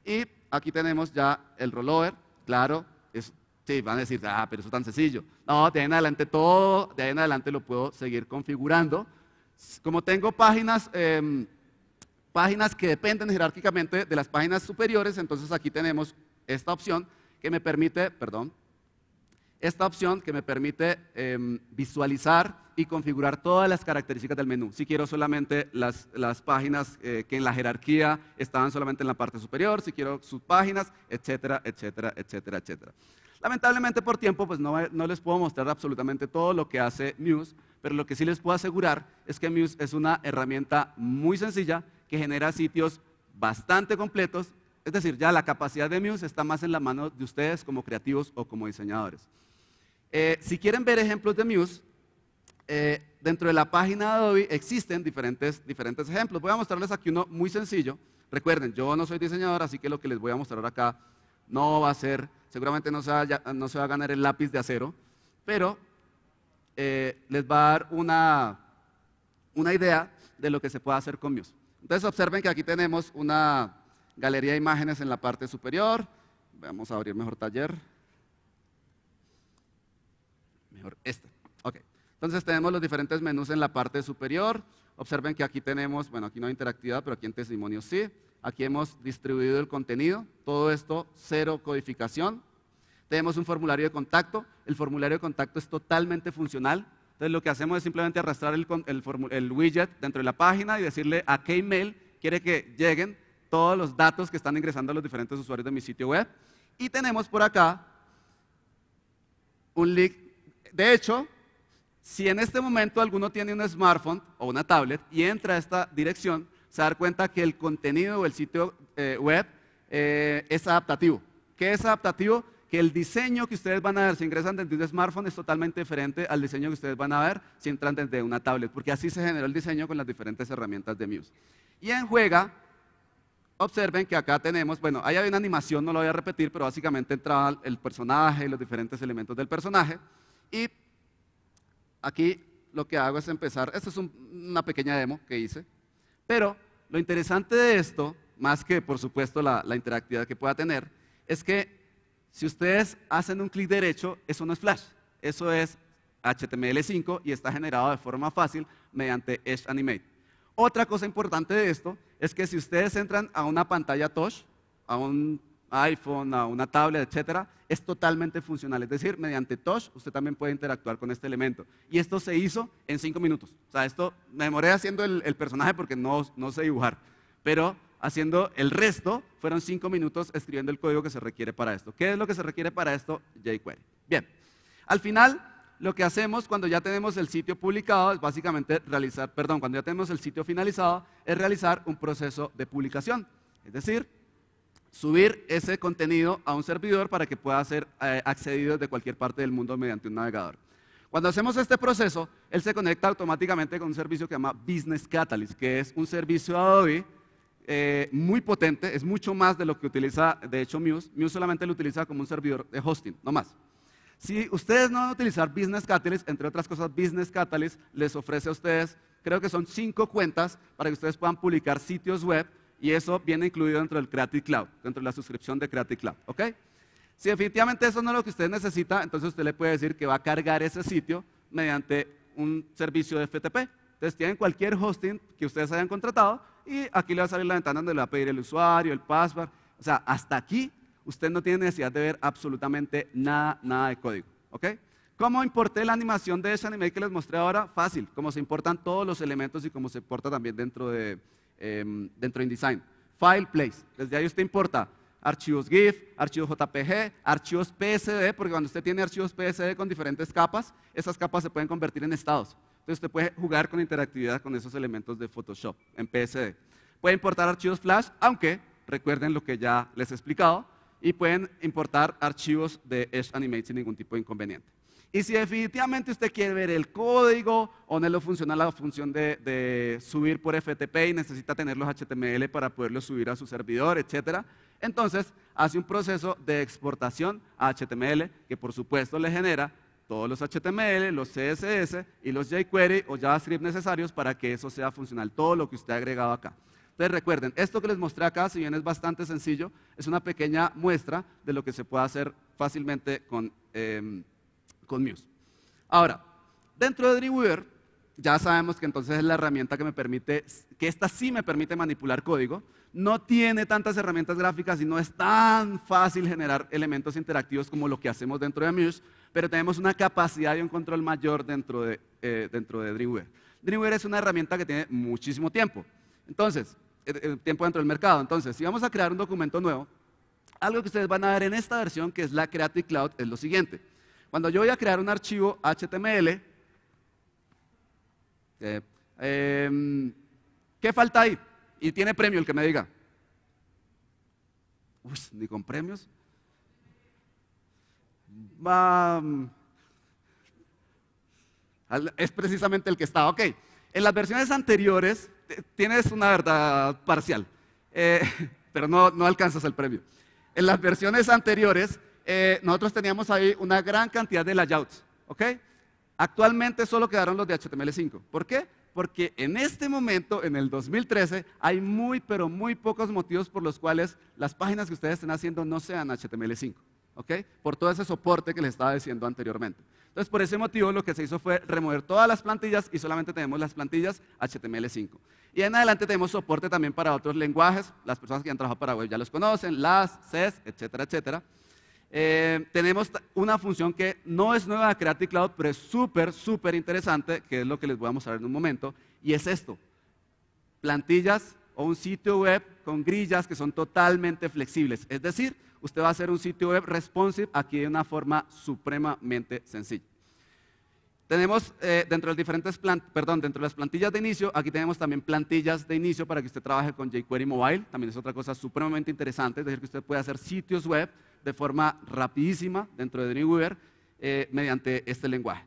Y aquí tenemos ya el rollover, claro, es Sí, van a decir, ah, pero eso es tan sencillo. No, de ahí en adelante todo, de ahí en adelante lo puedo seguir configurando. Como tengo páginas, em, páginas que dependen jerárquicamente de las páginas superiores, entonces aquí tenemos esta opción que me permite, perdón, esta opción que me permite em, visualizar y configurar todas las características del menú. Si quiero solamente las, páginas eh, que en la jerarquía estaban solamente en la parte superior, si quiero subpáginas, etcétera, etcétera, etcétera, etcétera. Lamentablemente por tiempo, pues no, les puedo mostrar absolutamente todo lo que hace Muse, pero lo que sí les puedo asegurar es que Muse es una herramienta muy sencilla que genera sitios bastante completos. Es decir, ya la capacidad de Muse está más en la mano de ustedes como creativos o como diseñadores. Eh, si quieren ver ejemplos de Muse, eh, dentro de la página de Adobe existen diferentes, diferentes ejemplos. Voy a mostrarles aquí uno muy sencillo. Recuerden, yo no soy diseñador, así que lo que les voy a mostrar acá no va a ser, seguramente no se va, a, ganar el lápiz de acero, pero eh, les va a dar una, idea de lo que se puede hacer con Muse. Entonces observen que aquí tenemos una galería de imágenes en la parte superior. Vamos a abrir mejor taller. Mejor esta. Ok. Entonces tenemos los diferentes menús en la parte superior. Observen que aquí tenemos, bueno, aquí no hay interactividad, pero aquí en testimonio sí. Aquí hemos distribuido el contenido, todo esto cero codificación. Tenemos un formulario de contacto, el formulario de contacto es totalmente funcional. Entonces lo que hacemos es simplemente arrastrar el, widget dentro de la página y decirle a qué email quiere que lleguen todos los datos que están ingresando a los diferentes usuarios de mi sitio web. Y tenemos por acá un link. De hecho, si en este momento alguno tiene un smartphone o una tablet y entra a esta dirección, se dar cuenta que el contenido o el sitio eh, web eh, es adaptativo. ¿Qué es adaptativo? Que el diseño que ustedes van a ver si ingresan desde un smartphone es totalmente diferente al diseño que ustedes van a ver si entran desde una tablet, porque así se generó el diseño con las diferentes herramientas de Muse. Y en Juega, observen que acá tenemos, bueno, ahí hay una animación, no lo voy a repetir, pero básicamente entraba el personaje, y los diferentes elementos del personaje. Y aquí lo que hago es empezar, esta es una pequeña demo que hice, pero lo interesante de esto, más que por supuesto la, interactividad que pueda tener, es que si ustedes hacen un clic derecho, eso no es flash, eso es HTML5 y está generado de forma fácil mediante Edge Animate. Otra cosa importante de esto es que si ustedes entran a una pantalla Tosh, a un iPhone, a una tablet, etcétera, es totalmente funcional. Es decir, mediante touch usted también puede interactuar con este elemento. Y esto se hizo en cinco minutos. O sea, esto me demoré haciendo el, personaje porque no, no sé dibujar, pero haciendo el resto fueron cinco minutos escribiendo el código que se requiere para esto. ¿Qué es lo que se requiere para esto? jQuery. Bien, al final lo que hacemos cuando ya tenemos el sitio publicado es básicamente realizar, perdón, cuando ya tenemos el sitio finalizado es realizar un proceso de publicación. Es decir, subir ese contenido a un servidor para que pueda ser eh, accedido de cualquier parte del mundo mediante un navegador. Cuando hacemos este proceso, él se conecta automáticamente con un servicio que se llama Business Catalyst, que es un servicio Adobe eh, muy potente, es mucho más de lo que utiliza, de hecho, Muse. Muse solamente lo utiliza como un servidor de hosting, no más. Si ustedes no van a utilizar Business Catalyst, entre otras cosas, Business Catalyst les ofrece a ustedes, creo que son cinco cuentas para que ustedes puedan publicar sitios web y eso viene incluido dentro del Creative Cloud, dentro de la suscripción de Creative Cloud, ¿ok? Si definitivamente eso no es lo que usted necesita, entonces usted le puede decir que va a cargar ese sitio mediante un servicio de FTP. Entonces tienen cualquier hosting que ustedes hayan contratado y aquí le va a salir la ventana donde le va a pedir el usuario, el password. O sea, hasta aquí usted no tiene necesidad de ver absolutamente nada, nada de código, ¿ok? ¿Cómo importé la animación de ese anime que les mostré ahora? Fácil, como se importan todos los elementos y como se importa también dentro de, Em, dentro de InDesign. File Place, desde ahí usted importa archivos GIF, archivos JPG, archivos PSD, porque cuando usted tiene archivos PSD con diferentes capas, esas capas se pueden convertir en estados. Entonces usted puede jugar con interactividad con esos elementos de Photoshop en PSD. Puede importar archivos Flash, aunque recuerden lo que ya les he explicado, y pueden importar archivos de Edge Animate sin ningún tipo de inconveniente. Y si definitivamente usted quiere ver el código o no lo funciona la función de, subir por FTP y necesita tener los HTML para poderlo subir a su servidor, etc. Entonces hace un proceso de exportación a HTML que por supuesto le genera todos los HTML, los CSS y los jQuery o JavaScript necesarios para que eso sea funcional, todo lo que usted ha agregado acá. Entonces recuerden, esto que les mostré acá, si bien es bastante sencillo, es una pequeña muestra de lo que se puede hacer fácilmente con... Em, con Muse. Ahora, dentro de Dreamweaver, ya sabemos que entonces es la herramienta que me permite, que esta sí me permite manipular código. No tiene tantas herramientas gráficas y no es tan fácil generar elementos interactivos como lo que hacemos dentro de Muse, pero tenemos una capacidad y un control mayor dentro de, eh, dentro Dreamweaver. Dreamweaver es una herramienta que tiene muchísimo tiempo. Entonces, eh, eh, tiempo dentro del mercado. Entonces, si vamos a crear un documento nuevo, algo que ustedes van a ver en esta versión, que es la Creative Cloud, es lo siguiente. Cuando yo voy a crear un archivo HTML, eh, em, ¿qué falta ahí? Y tiene premio el que me diga. Uy, ni con premios. es precisamente el que está. Ok, en las versiones anteriores tienes una verdad parcial, eh, pero no, no alcanzas el premio. En las versiones anteriores eh, nosotros teníamos ahí una gran cantidad de layouts, ¿ok? Actualmente solo quedaron los de HTML5. ¿Por qué? Porque en este momento, en el 2013, hay muy, pero muy pocos motivos por los cuales las páginas que ustedes estén haciendo no sean HTML5, ¿ok? Por todo ese soporte que les estaba diciendo anteriormente. Entonces, por ese motivo, lo que se hizo fue remover todas las plantillas y solamente tenemos las plantillas HTML5. Y en adelante tenemos soporte también para otros lenguajes. Las personas que han trabajado para web ya los conocen, las, CES, etcétera, etcétera. Eh, tenemos una función que no es nueva de Creative Cloud, pero es súper, súper interesante, que es lo que les voy a mostrar en un momento, y es esto. Plantillas o un sitio web con grillas que son totalmente flexibles. Es decir, usted va a hacer un sitio web responsive aquí de una forma supremamente sencilla. Tenemos eh, dentro, de diferentes perdón, dentro de las plantillas de inicio, aquí tenemos también plantillas de inicio para que usted trabaje con jQuery Mobile, también es otra cosa supremamente interesante, es decir, que usted puede hacer sitios web de forma rapidísima dentro de Dreamweaver eh, mediante este lenguaje.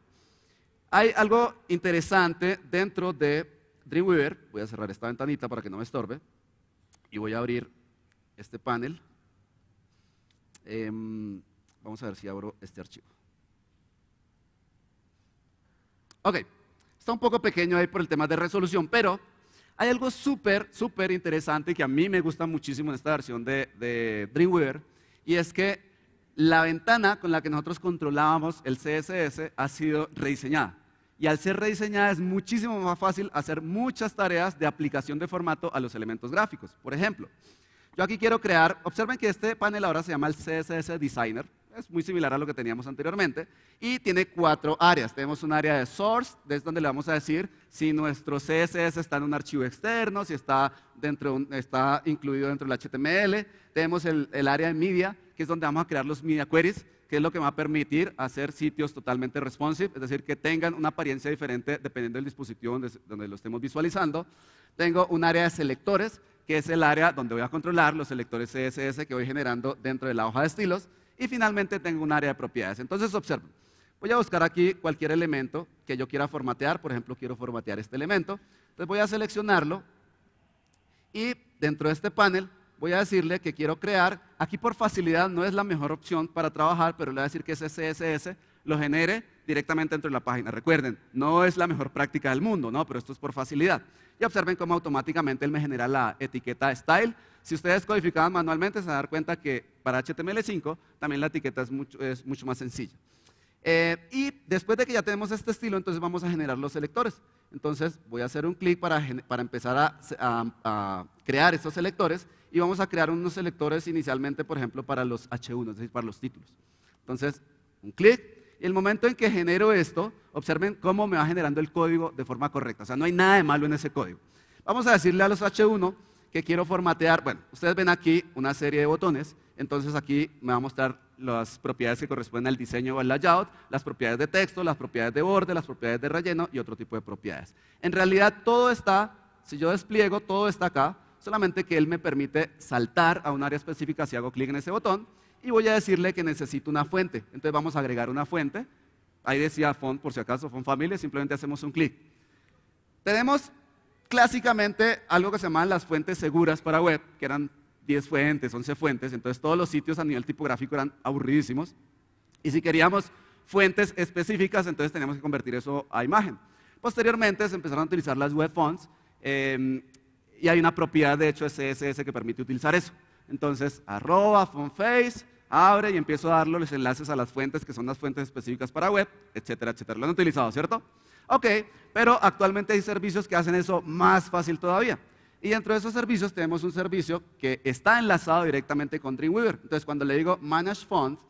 Hay algo interesante dentro de Dreamweaver. Voy a cerrar esta ventanita para que no me estorbe. Y voy a abrir este panel. Em, vamos a ver si abro este archivo. Ok, está un poco pequeño ahí por el tema de resolución, pero hay algo súper, súper interesante que a mí me gusta muchísimo en esta versión de Dreamweaver y es que la ventana con la que nosotros controlábamos el CSS ha sido rediseñada. Y al ser rediseñada es muchísimo más fácil hacer muchas tareas de aplicación de formato a los elementos gráficos. Por ejemplo, yo aquí quiero crear, observen que este panel ahora se llama el CSS Designer es muy similar a lo que teníamos anteriormente, y tiene cuatro áreas. Tenemos un área de source, es donde le vamos a decir si nuestro CSS está en un archivo externo, si está, dentro, está incluido dentro del HTML. Tenemos el, área de media, que es donde vamos a crear los media queries, que es lo que va a permitir hacer sitios totalmente responsive, es decir, que tengan una apariencia diferente dependiendo del dispositivo donde, donde lo estemos visualizando. Tengo un área de selectores, que es el área donde voy a controlar los selectores CSS que voy generando dentro de la hoja de estilos. Y finalmente tengo un área de propiedades. Entonces observen, voy a buscar aquí cualquier elemento que yo quiera formatear. Por ejemplo, quiero formatear este elemento. Entonces voy a seleccionarlo y dentro de este panel voy a decirle que quiero crear, aquí por facilidad no es la mejor opción para trabajar, pero le voy a decir que ese CSS lo genere directamente dentro de la página. Recuerden, no es la mejor práctica del mundo, ¿no? pero esto es por facilidad. Y observen cómo automáticamente él me genera la etiqueta style si ustedes codificaban manualmente, se van a dar cuenta que para HTML5 también la etiqueta es mucho, más sencilla. Eh, y después de que ya tenemos este estilo, entonces vamos a generar los selectores. Entonces voy a hacer un clic para, empezar a, a, crear estos selectores y vamos a crear unos selectores inicialmente, por ejemplo, para los H1, es decir, para los títulos. Entonces, un clic y el momento en que genero esto, observen cómo me va generando el código de forma correcta. O sea, no hay nada de malo en ese código. Vamos a decirle a los H1 que quiero formatear, bueno, ustedes ven aquí una serie de botones, entonces aquí me va a mostrar las propiedades que corresponden al diseño o al layout, las propiedades de texto, las propiedades de borde, las propiedades de relleno y otro tipo de propiedades. En realidad todo está, si yo despliego, todo está acá, solamente que él me permite saltar a un área específica si hago clic en ese botón y voy a decirle que necesito una fuente. Entonces vamos a agregar una fuente. Ahí decía font, por si acaso, font familia, simplemente hacemos un clic. Tenemos clásicamente algo que se llamaban las fuentes seguras para web, que eran 10 fuentes, 11 fuentes, entonces todos los sitios a nivel tipográfico eran aburridísimos. Y si queríamos fuentes específicas, entonces teníamos que convertir eso a imagen. Posteriormente se empezaron a utilizar las web fonts eh, y hay una propiedad de hecho CSS que permite utilizar eso. Entonces, arroba face abre y empiezo a darle los enlaces a las fuentes que son las fuentes específicas para web, etcétera, etcétera. Lo han utilizado, ¿cierto? Ok, pero actualmente hay servicios que hacen eso más fácil todavía. Y dentro de esos servicios tenemos un servicio que está enlazado directamente con Dreamweaver. Entonces, cuando le digo Manage fonts,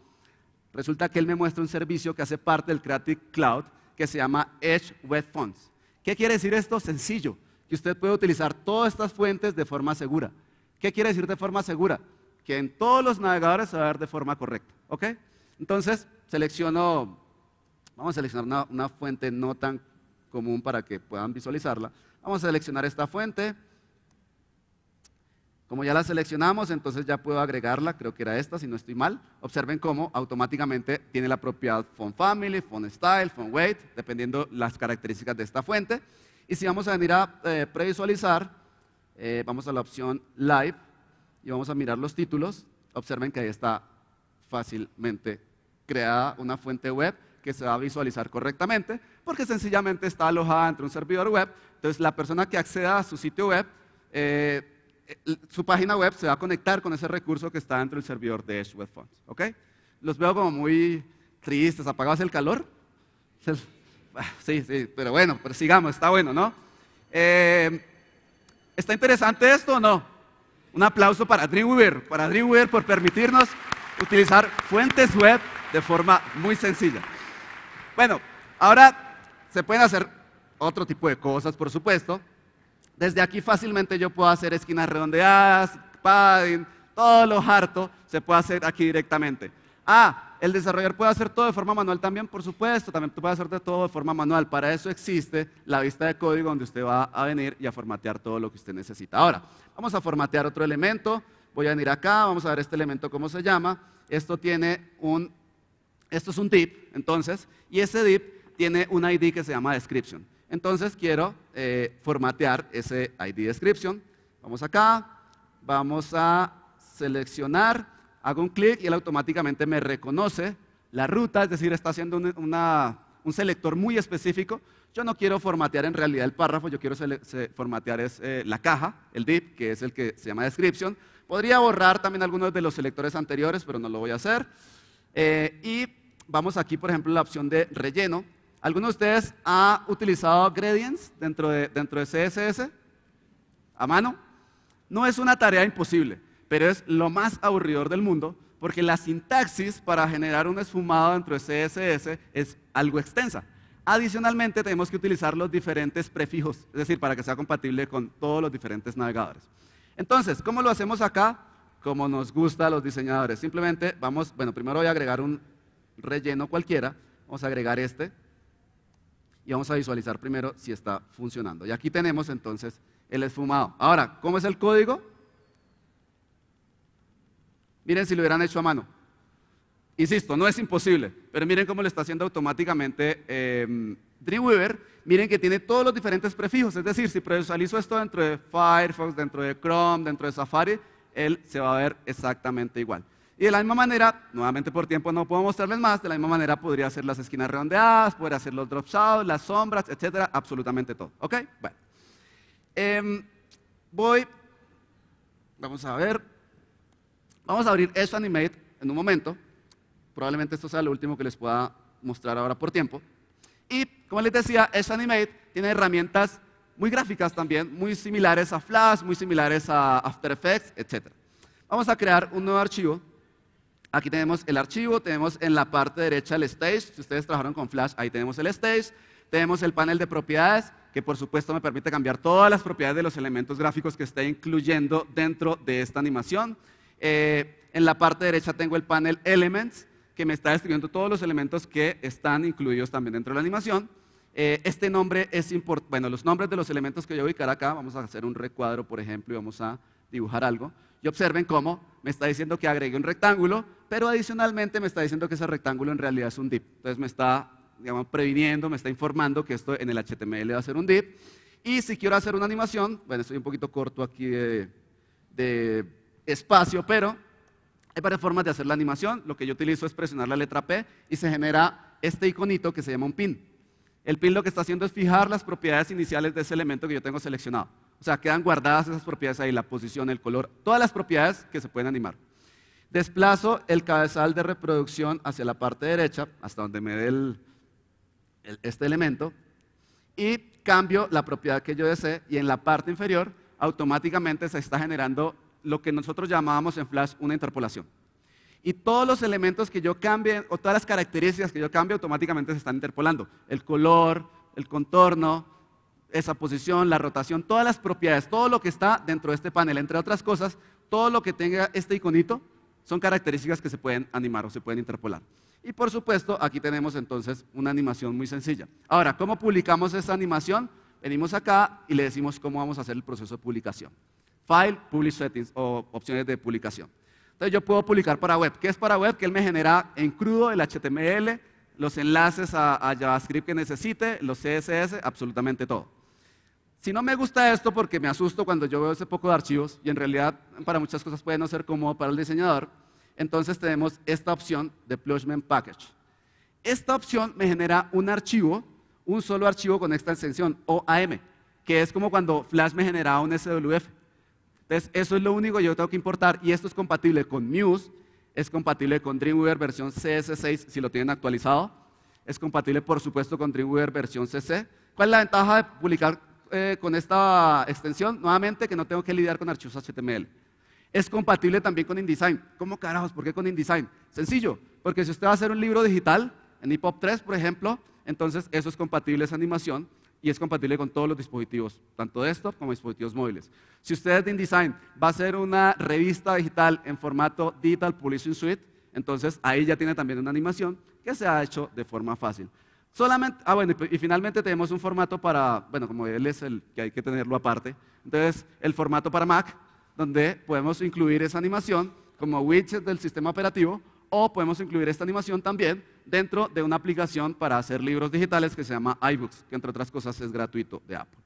resulta que él me muestra un servicio que hace parte del Creative Cloud que se llama Edge Web Fonts. ¿Qué quiere decir esto? Sencillo, que usted puede utilizar todas estas fuentes de forma segura. ¿Qué quiere decir de forma segura? Que en todos los navegadores se va a ver de forma correcta. ¿Ok? Entonces, selecciono Vamos a seleccionar una, fuente no tan común para que puedan visualizarla. Vamos a seleccionar esta fuente. Como ya la seleccionamos, entonces ya puedo agregarla, creo que era esta, si no estoy mal. Observen cómo automáticamente tiene la propiedad font family, font style, font weight, dependiendo las características de esta fuente. Y si vamos a venir a eh, previsualizar, eh, vamos a la opción live y vamos a mirar los títulos. Observen que ahí está fácilmente creada una fuente web que se va a visualizar correctamente, porque sencillamente está alojada entre un servidor web. Entonces, la persona que acceda a su sitio web, eh, eh, su página web se va a conectar con ese recurso que está dentro del servidor de Edge Web Fonts. ¿Ok? Los veo como muy tristes, apagados el calor. Sí, sí, pero bueno, pero sigamos, está bueno, ¿no? Eh, ¿Está interesante esto o no? Un aplauso para Dreamweaver, para Dreamweaver por permitirnos utilizar fuentes web de forma muy sencilla. Bueno, ahora se pueden hacer otro tipo de cosas, por supuesto. Desde aquí fácilmente yo puedo hacer esquinas redondeadas, padding, todo lo harto se puede hacer aquí directamente. Ah, el desarrollador puede hacer todo de forma manual también, por supuesto, también tú puedes hacer todo de forma manual. Para eso existe la vista de código donde usted va a venir y a formatear todo lo que usted necesita. Ahora, vamos a formatear otro elemento. Voy a venir acá, vamos a ver este elemento cómo se llama. Esto tiene un esto es un DIP, entonces, y ese DIP tiene un ID que se llama description. Entonces quiero eh, formatear ese ID description. Vamos acá, vamos a seleccionar, hago un clic y él automáticamente me reconoce la ruta, es decir, está haciendo un selector muy específico. Yo no quiero formatear en realidad el párrafo, yo quiero formatear eh, la caja, el DIP, que es el que se llama description. Podría borrar también algunos de los selectores anteriores, pero no lo voy a hacer. Eh, y vamos aquí, por ejemplo, la opción de relleno. ¿Alguno de ustedes ha utilizado gradients dentro de, dentro de CSS? ¿A mano? No es una tarea imposible, pero es lo más aburridor del mundo porque la sintaxis para generar un esfumado dentro de CSS es algo extensa. Adicionalmente, tenemos que utilizar los diferentes prefijos, es decir, para que sea compatible con todos los diferentes navegadores. Entonces, ¿cómo lo hacemos acá? Como nos gusta a los diseñadores. Simplemente vamos, bueno, primero voy a agregar un relleno cualquiera, vamos a agregar este y vamos a visualizar primero si está funcionando. Y aquí tenemos entonces el esfumado. Ahora, ¿cómo es el código? Miren si lo hubieran hecho a mano. Insisto, no es imposible, pero miren cómo lo está haciendo automáticamente em, Dreamweaver. Miren que tiene todos los diferentes prefijos, es decir, si visualizo esto dentro de Firefox, dentro de Chrome, dentro de Safari, él se va a ver exactamente igual. Y de la misma manera, nuevamente por tiempo no puedo mostrarles más, de la misma manera podría hacer las esquinas redondeadas, podría hacer los drop las sombras, etcétera, absolutamente todo. ¿Ok? Bueno. Em, voy, vamos a ver, vamos a abrir esto Animate en un momento. Probablemente esto sea lo último que les pueda mostrar ahora por tiempo. Y como les decía, esto Animate tiene herramientas muy gráficas también, muy similares a Flash, muy similares a After Effects, etc. Vamos a crear un nuevo archivo Aquí tenemos el archivo, tenemos en la parte derecha el stage. Si ustedes trabajaron con Flash, ahí tenemos el stage. Tenemos el panel de propiedades, que por supuesto me permite cambiar todas las propiedades de los elementos gráficos que esté incluyendo dentro de esta animación. Eh, en la parte derecha tengo el panel Elements, que me está describiendo todos los elementos que están incluidos también dentro de la animación. Eh, este nombre es importante, bueno, los nombres de los elementos que voy a ubicar acá, vamos a hacer un recuadro, por ejemplo, y vamos a dibujar algo. Y observen cómo me está diciendo que agregue un rectángulo, pero adicionalmente me está diciendo que ese rectángulo en realidad es un dip. Entonces me está digamos, previniendo, me está informando que esto en el HTML va a ser un dip. Y si quiero hacer una animación, bueno, estoy un poquito corto aquí de, de espacio, pero hay varias formas de hacer la animación. Lo que yo utilizo es presionar la letra P y se genera este iconito que se llama un pin. El pin lo que está haciendo es fijar las propiedades iniciales de ese elemento que yo tengo seleccionado. O sea, quedan guardadas esas propiedades ahí, la posición, el color, todas las propiedades que se pueden animar. Desplazo el cabezal de reproducción hacia la parte derecha, hasta donde me dé este elemento, y cambio la propiedad que yo desee y en la parte inferior automáticamente se está generando lo que nosotros llamábamos en Flash una interpolación. Y todos los elementos que yo cambie, o todas las características que yo cambie, automáticamente se están interpolando. El color, el contorno, esa posición, la rotación, todas las propiedades, todo lo que está dentro de este panel, entre otras cosas, todo lo que tenga este iconito son características que se pueden animar o se pueden interpolar. Y por supuesto, aquí tenemos entonces una animación muy sencilla. Ahora, ¿cómo publicamos esta animación? Venimos acá y le decimos cómo vamos a hacer el proceso de publicación. File, Publish Settings o opciones de publicación. Entonces yo puedo publicar para web. ¿Qué es para web? Que él me genera en crudo el HTML, los enlaces a JavaScript que necesite, los CSS, absolutamente todo. Si no me gusta esto porque me asusto cuando yo veo ese poco de archivos y en realidad para muchas cosas puede no ser cómodo para el diseñador, entonces tenemos esta opción de Plushment Package. Esta opción me genera un archivo, un solo archivo con esta extensión OAM, que es como cuando Flash me genera un SWF. Entonces eso es lo único que yo tengo que importar y esto es compatible con Muse, es compatible con Dreamweaver versión CS6 si lo tienen actualizado, es compatible por supuesto con Dreamweaver versión CC. ¿Cuál es la ventaja de publicar eh, con esta extensión, nuevamente, que no tengo que lidiar con archivos HTML. Es compatible también con InDesign. ¿Cómo carajos? ¿Por qué con InDesign? Sencillo, porque si usted va a hacer un libro digital, en EPUB 3, por ejemplo, entonces eso es compatible, esa animación, y es compatible con todos los dispositivos, tanto desktop como dispositivos móviles. Si usted de InDesign va a hacer una revista digital en formato Digital Publishing Suite, entonces ahí ya tiene también una animación que se ha hecho de forma fácil. Solamente, ah, bueno, y, finalmente tenemos un formato para, bueno, como él es el que hay que tenerlo aparte, entonces el formato para Mac, donde podemos incluir esa animación como widget del sistema operativo o podemos incluir esta animación también dentro de una aplicación para hacer libros digitales que se llama iBooks, que entre otras cosas es gratuito de Apple.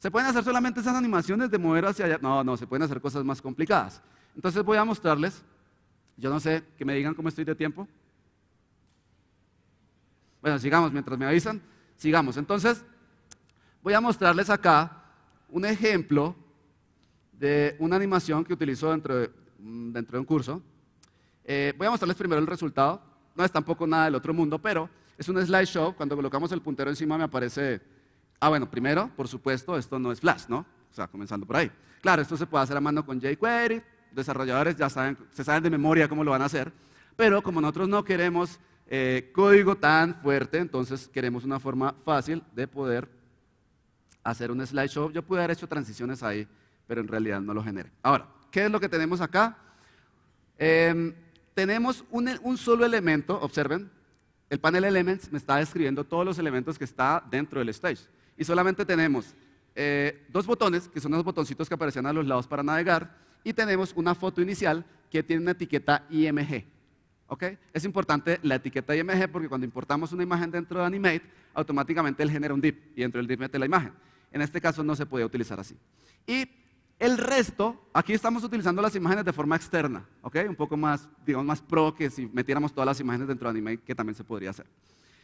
¿Se pueden hacer solamente esas animaciones de mover hacia allá? No, no, se pueden hacer cosas más complicadas. Entonces voy a mostrarles, yo no sé, que me digan cómo estoy de tiempo. Bueno, sigamos mientras me avisan. Sigamos. Entonces, voy a mostrarles acá un ejemplo de una animación que utilizo dentro de, mm, dentro de un curso. Eh, voy a mostrarles primero el resultado. No es tampoco nada del otro mundo, pero es un slideshow. Cuando colocamos el puntero encima me aparece... Ah, bueno, primero, por supuesto, esto no es Flash, ¿no? O sea, comenzando por ahí. Claro, esto se puede hacer a mano con jQuery. Desarrolladores ya saben, se saben de memoria cómo lo van a hacer. Pero como nosotros no queremos eh, código tan fuerte, entonces queremos una forma fácil de poder hacer un slideshow. Yo pude haber hecho transiciones ahí, pero en realidad no lo generé. Ahora, ¿qué es lo que tenemos acá? Em, tenemos un, solo elemento, observen, el panel Elements me está describiendo todos los elementos que está dentro del stage. Y solamente tenemos eh, dos botones, que son los botoncitos que aparecen a los lados para navegar, y tenemos una foto inicial que tiene una etiqueta IMG. Es importante la etiqueta IMG porque cuando importamos una imagen dentro de Animate, automáticamente él genera un DIP y dentro del DIP mete la imagen. En este caso no se podía utilizar así. Y el resto, aquí estamos utilizando las imágenes de forma externa, Un poco más, digamos, más pro que si metiéramos todas las imágenes dentro de Animate, que también se podría hacer.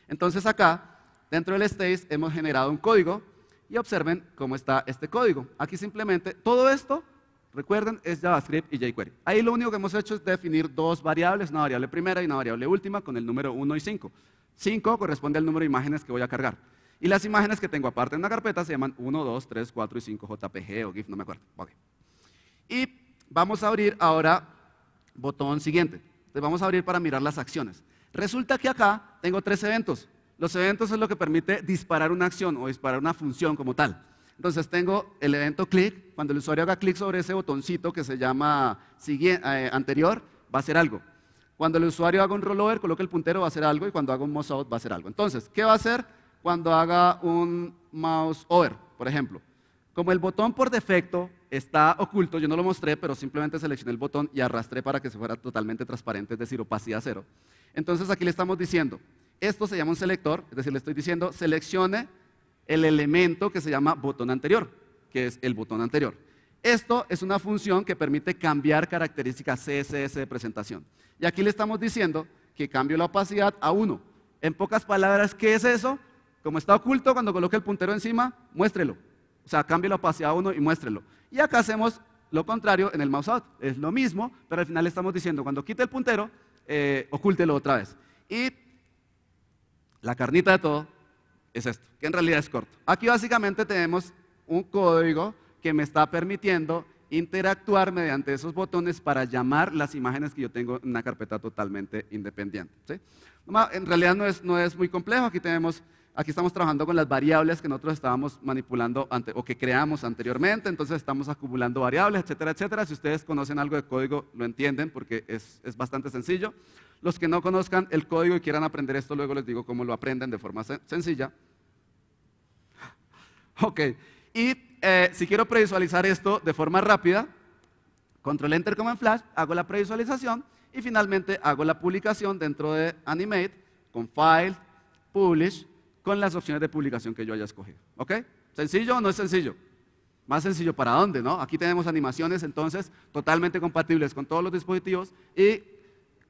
Entonces acá, dentro del stage, hemos generado un código y observen cómo está este código. Aquí simplemente, todo esto Recuerden, es JavaScript y jQuery. Ahí lo único que hemos hecho es definir dos variables, una variable primera y una variable última con el número 1 y 5. 5 corresponde al número de imágenes que voy a cargar. Y las imágenes que tengo aparte en la carpeta se llaman 1, 2, 3, 4 y 5 JPG o GIF, no me acuerdo. Okay. Y vamos a abrir ahora botón siguiente. Entonces vamos a abrir para mirar las acciones. Resulta que acá tengo tres eventos. Los eventos es lo que permite disparar una acción o disparar una función como tal. Entonces tengo el evento click, Cuando el usuario haga clic sobre ese botoncito que se llama eh, anterior, va a hacer algo. Cuando el usuario haga un rollover, coloque el puntero, va a hacer algo. Y cuando haga un mouse out, va a hacer algo. Entonces, ¿qué va a hacer cuando haga un mouse over, por ejemplo? Como el botón por defecto está oculto, yo no lo mostré, pero simplemente seleccioné el botón y arrastré para que se fuera totalmente transparente, es decir, opacidad cero. Entonces aquí le estamos diciendo, esto se llama un selector, es decir, le estoy diciendo, seleccione el elemento que se llama botón anterior, que es el botón anterior. Esto es una función que permite cambiar características CSS de presentación. Y aquí le estamos diciendo que cambio la opacidad a 1. En pocas palabras, ¿qué es eso? Como está oculto, cuando coloque el puntero encima, muéstrelo. O sea, cambie la opacidad a 1 y muéstrelo. Y acá hacemos lo contrario en el mouse out. Es lo mismo, pero al final le estamos diciendo, cuando quite el puntero, eh, ocúltelo otra vez. Y la carnita de todo es esto, que en realidad es corto. Aquí básicamente tenemos un código que me está permitiendo interactuar mediante esos botones para llamar las imágenes que yo tengo en una carpeta totalmente independiente. En realidad no es, muy complejo, aquí estamos trabajando con las variables que nosotros estábamos manipulando o que creamos anteriormente, entonces estamos acumulando variables, etcétera, etcétera. Si ustedes conocen algo de código, lo entienden porque es bastante sencillo. Los que no conozcan el código y quieran aprender esto, luego les digo cómo lo aprenden de forma sencilla. Ok, y eh, si quiero previsualizar esto de forma rápida, control enter como en flash, hago la previsualización y finalmente hago la publicación dentro de Animate con File, Publish, con las opciones de publicación que yo haya escogido. ¿Ok? ¿Sencillo o no es sencillo? Más sencillo para dónde, ¿no? Aquí tenemos animaciones entonces totalmente compatibles con todos los dispositivos y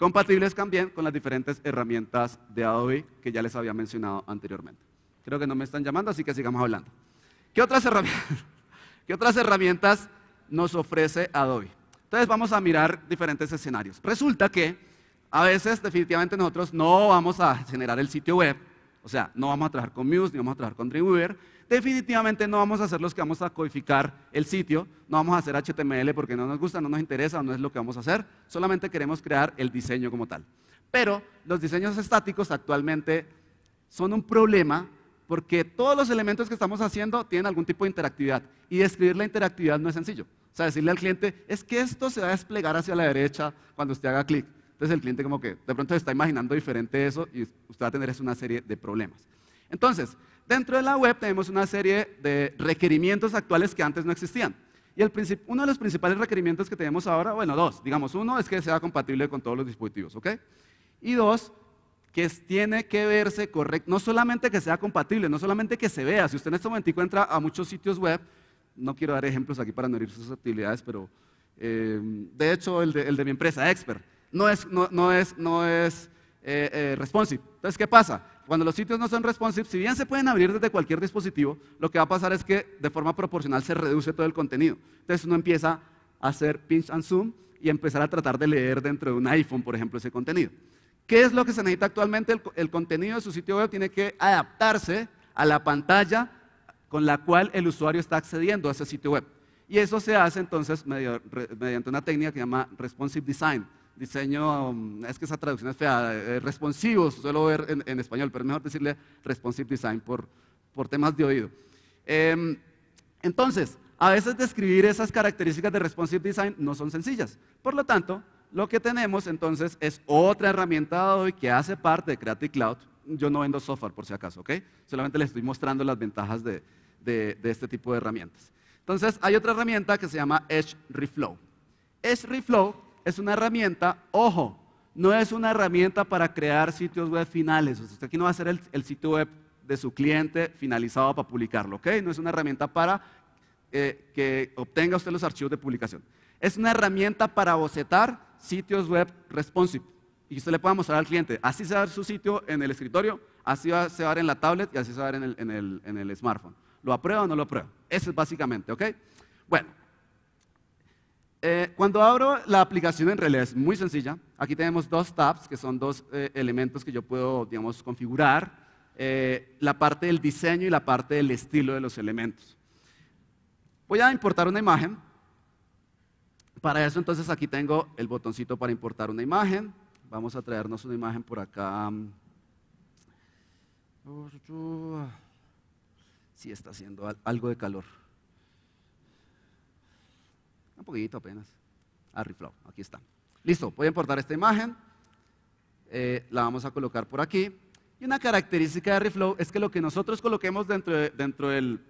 compatibles también con las diferentes herramientas de Adobe que ya les había mencionado anteriormente. Creo que no me están llamando, así que sigamos hablando. ¿Qué otras herramientas, nos ofrece Adobe? Entonces vamos a mirar diferentes escenarios. Resulta que a veces definitivamente nosotros no vamos a generar el sitio web, o sea, no vamos a trabajar con Muse, ni vamos a trabajar con Dreamweaver, definitivamente no vamos a ser los que vamos a codificar el sitio, no vamos a hacer HTML porque no nos gusta, no nos interesa, no es lo que vamos a hacer, solamente queremos crear el diseño como tal. Pero los diseños estáticos actualmente son un problema porque todos los elementos que estamos haciendo tienen algún tipo de interactividad y describir la interactividad no es sencillo. O sea, decirle al cliente, es que esto se va a desplegar hacia la derecha cuando usted haga clic. Entonces el cliente como que de pronto se está imaginando diferente eso y usted va a tener una serie de problemas. Entonces, Dentro de la web tenemos una serie de requerimientos actuales que antes no existían. Y uno de los principales requerimientos que tenemos ahora, bueno, dos, digamos, uno es que sea compatible con todos los dispositivos, ¿ok? Y dos, que tiene que verse correcto, no solamente que sea compatible, no solamente que se vea, si usted en este momento entra a muchos sitios web, no quiero dar ejemplos aquí para no sus actividades, pero em, de hecho el de, mi empresa, Expert, no es, eh, eh, responsive. Entonces, ¿qué pasa? cuando los sitios no son responsive, si bien se pueden abrir desde cualquier dispositivo, lo que va a pasar es que de forma proporcional se reduce todo el contenido. Entonces uno empieza a hacer pinch and zoom y empezar a tratar de leer dentro de un iPhone, por ejemplo, ese contenido. ¿Qué es lo que se necesita actualmente? El, contenido de su sitio web tiene que adaptarse a la pantalla con la cual el usuario está accediendo a ese sitio web. Y eso se hace entonces mediante una técnica que se llama responsive design diseño, mm, es que esa traducción es fea, eh, responsivos, suelo ver en, español, pero es mejor decirle responsive design por, por temas de oído. Em, entonces, a veces describir esas características de responsive design no son sencillas. Por lo tanto, lo que tenemos entonces es otra herramienta hoy que hace parte de Creative Cloud. Yo no vendo software por si acaso, ¿ok? Solamente les estoy mostrando las ventajas de, de, de este tipo de herramientas. Entonces, hay otra herramienta que se llama Edge Reflow. Edge Reflow es una herramienta, ojo, no es una herramienta para crear sitios web finales. O sea, usted aquí no va a hacer el, sitio web de su cliente finalizado para publicarlo, ¿ok? No es una herramienta para eh, que obtenga usted los archivos de publicación. Es una herramienta para bocetar sitios web responsive. Y usted le puede mostrar al cliente, así se va a ver su sitio en el escritorio, así va, se va a ver en la tablet y así se va a ver en el smartphone. ¿Lo aprueba o no lo aprueba? Eso es básicamente, ¿ok? Bueno, eh, cuando abro la aplicación en realidad es muy sencilla. Aquí tenemos dos tabs, que son dos eh, elementos que yo puedo, digamos, configurar. Eh, la parte del diseño y la parte del estilo de los elementos. Voy a importar una imagen. Para eso entonces aquí tengo el botoncito para importar una imagen. Vamos a traernos una imagen por acá. Sí está haciendo algo de calor. Un poquito apenas. Ah, Reflow, aquí está. Listo, voy a importar esta imagen. Eh, la vamos a colocar por aquí. Y una característica de Reflow es que lo que nosotros coloquemos dentro de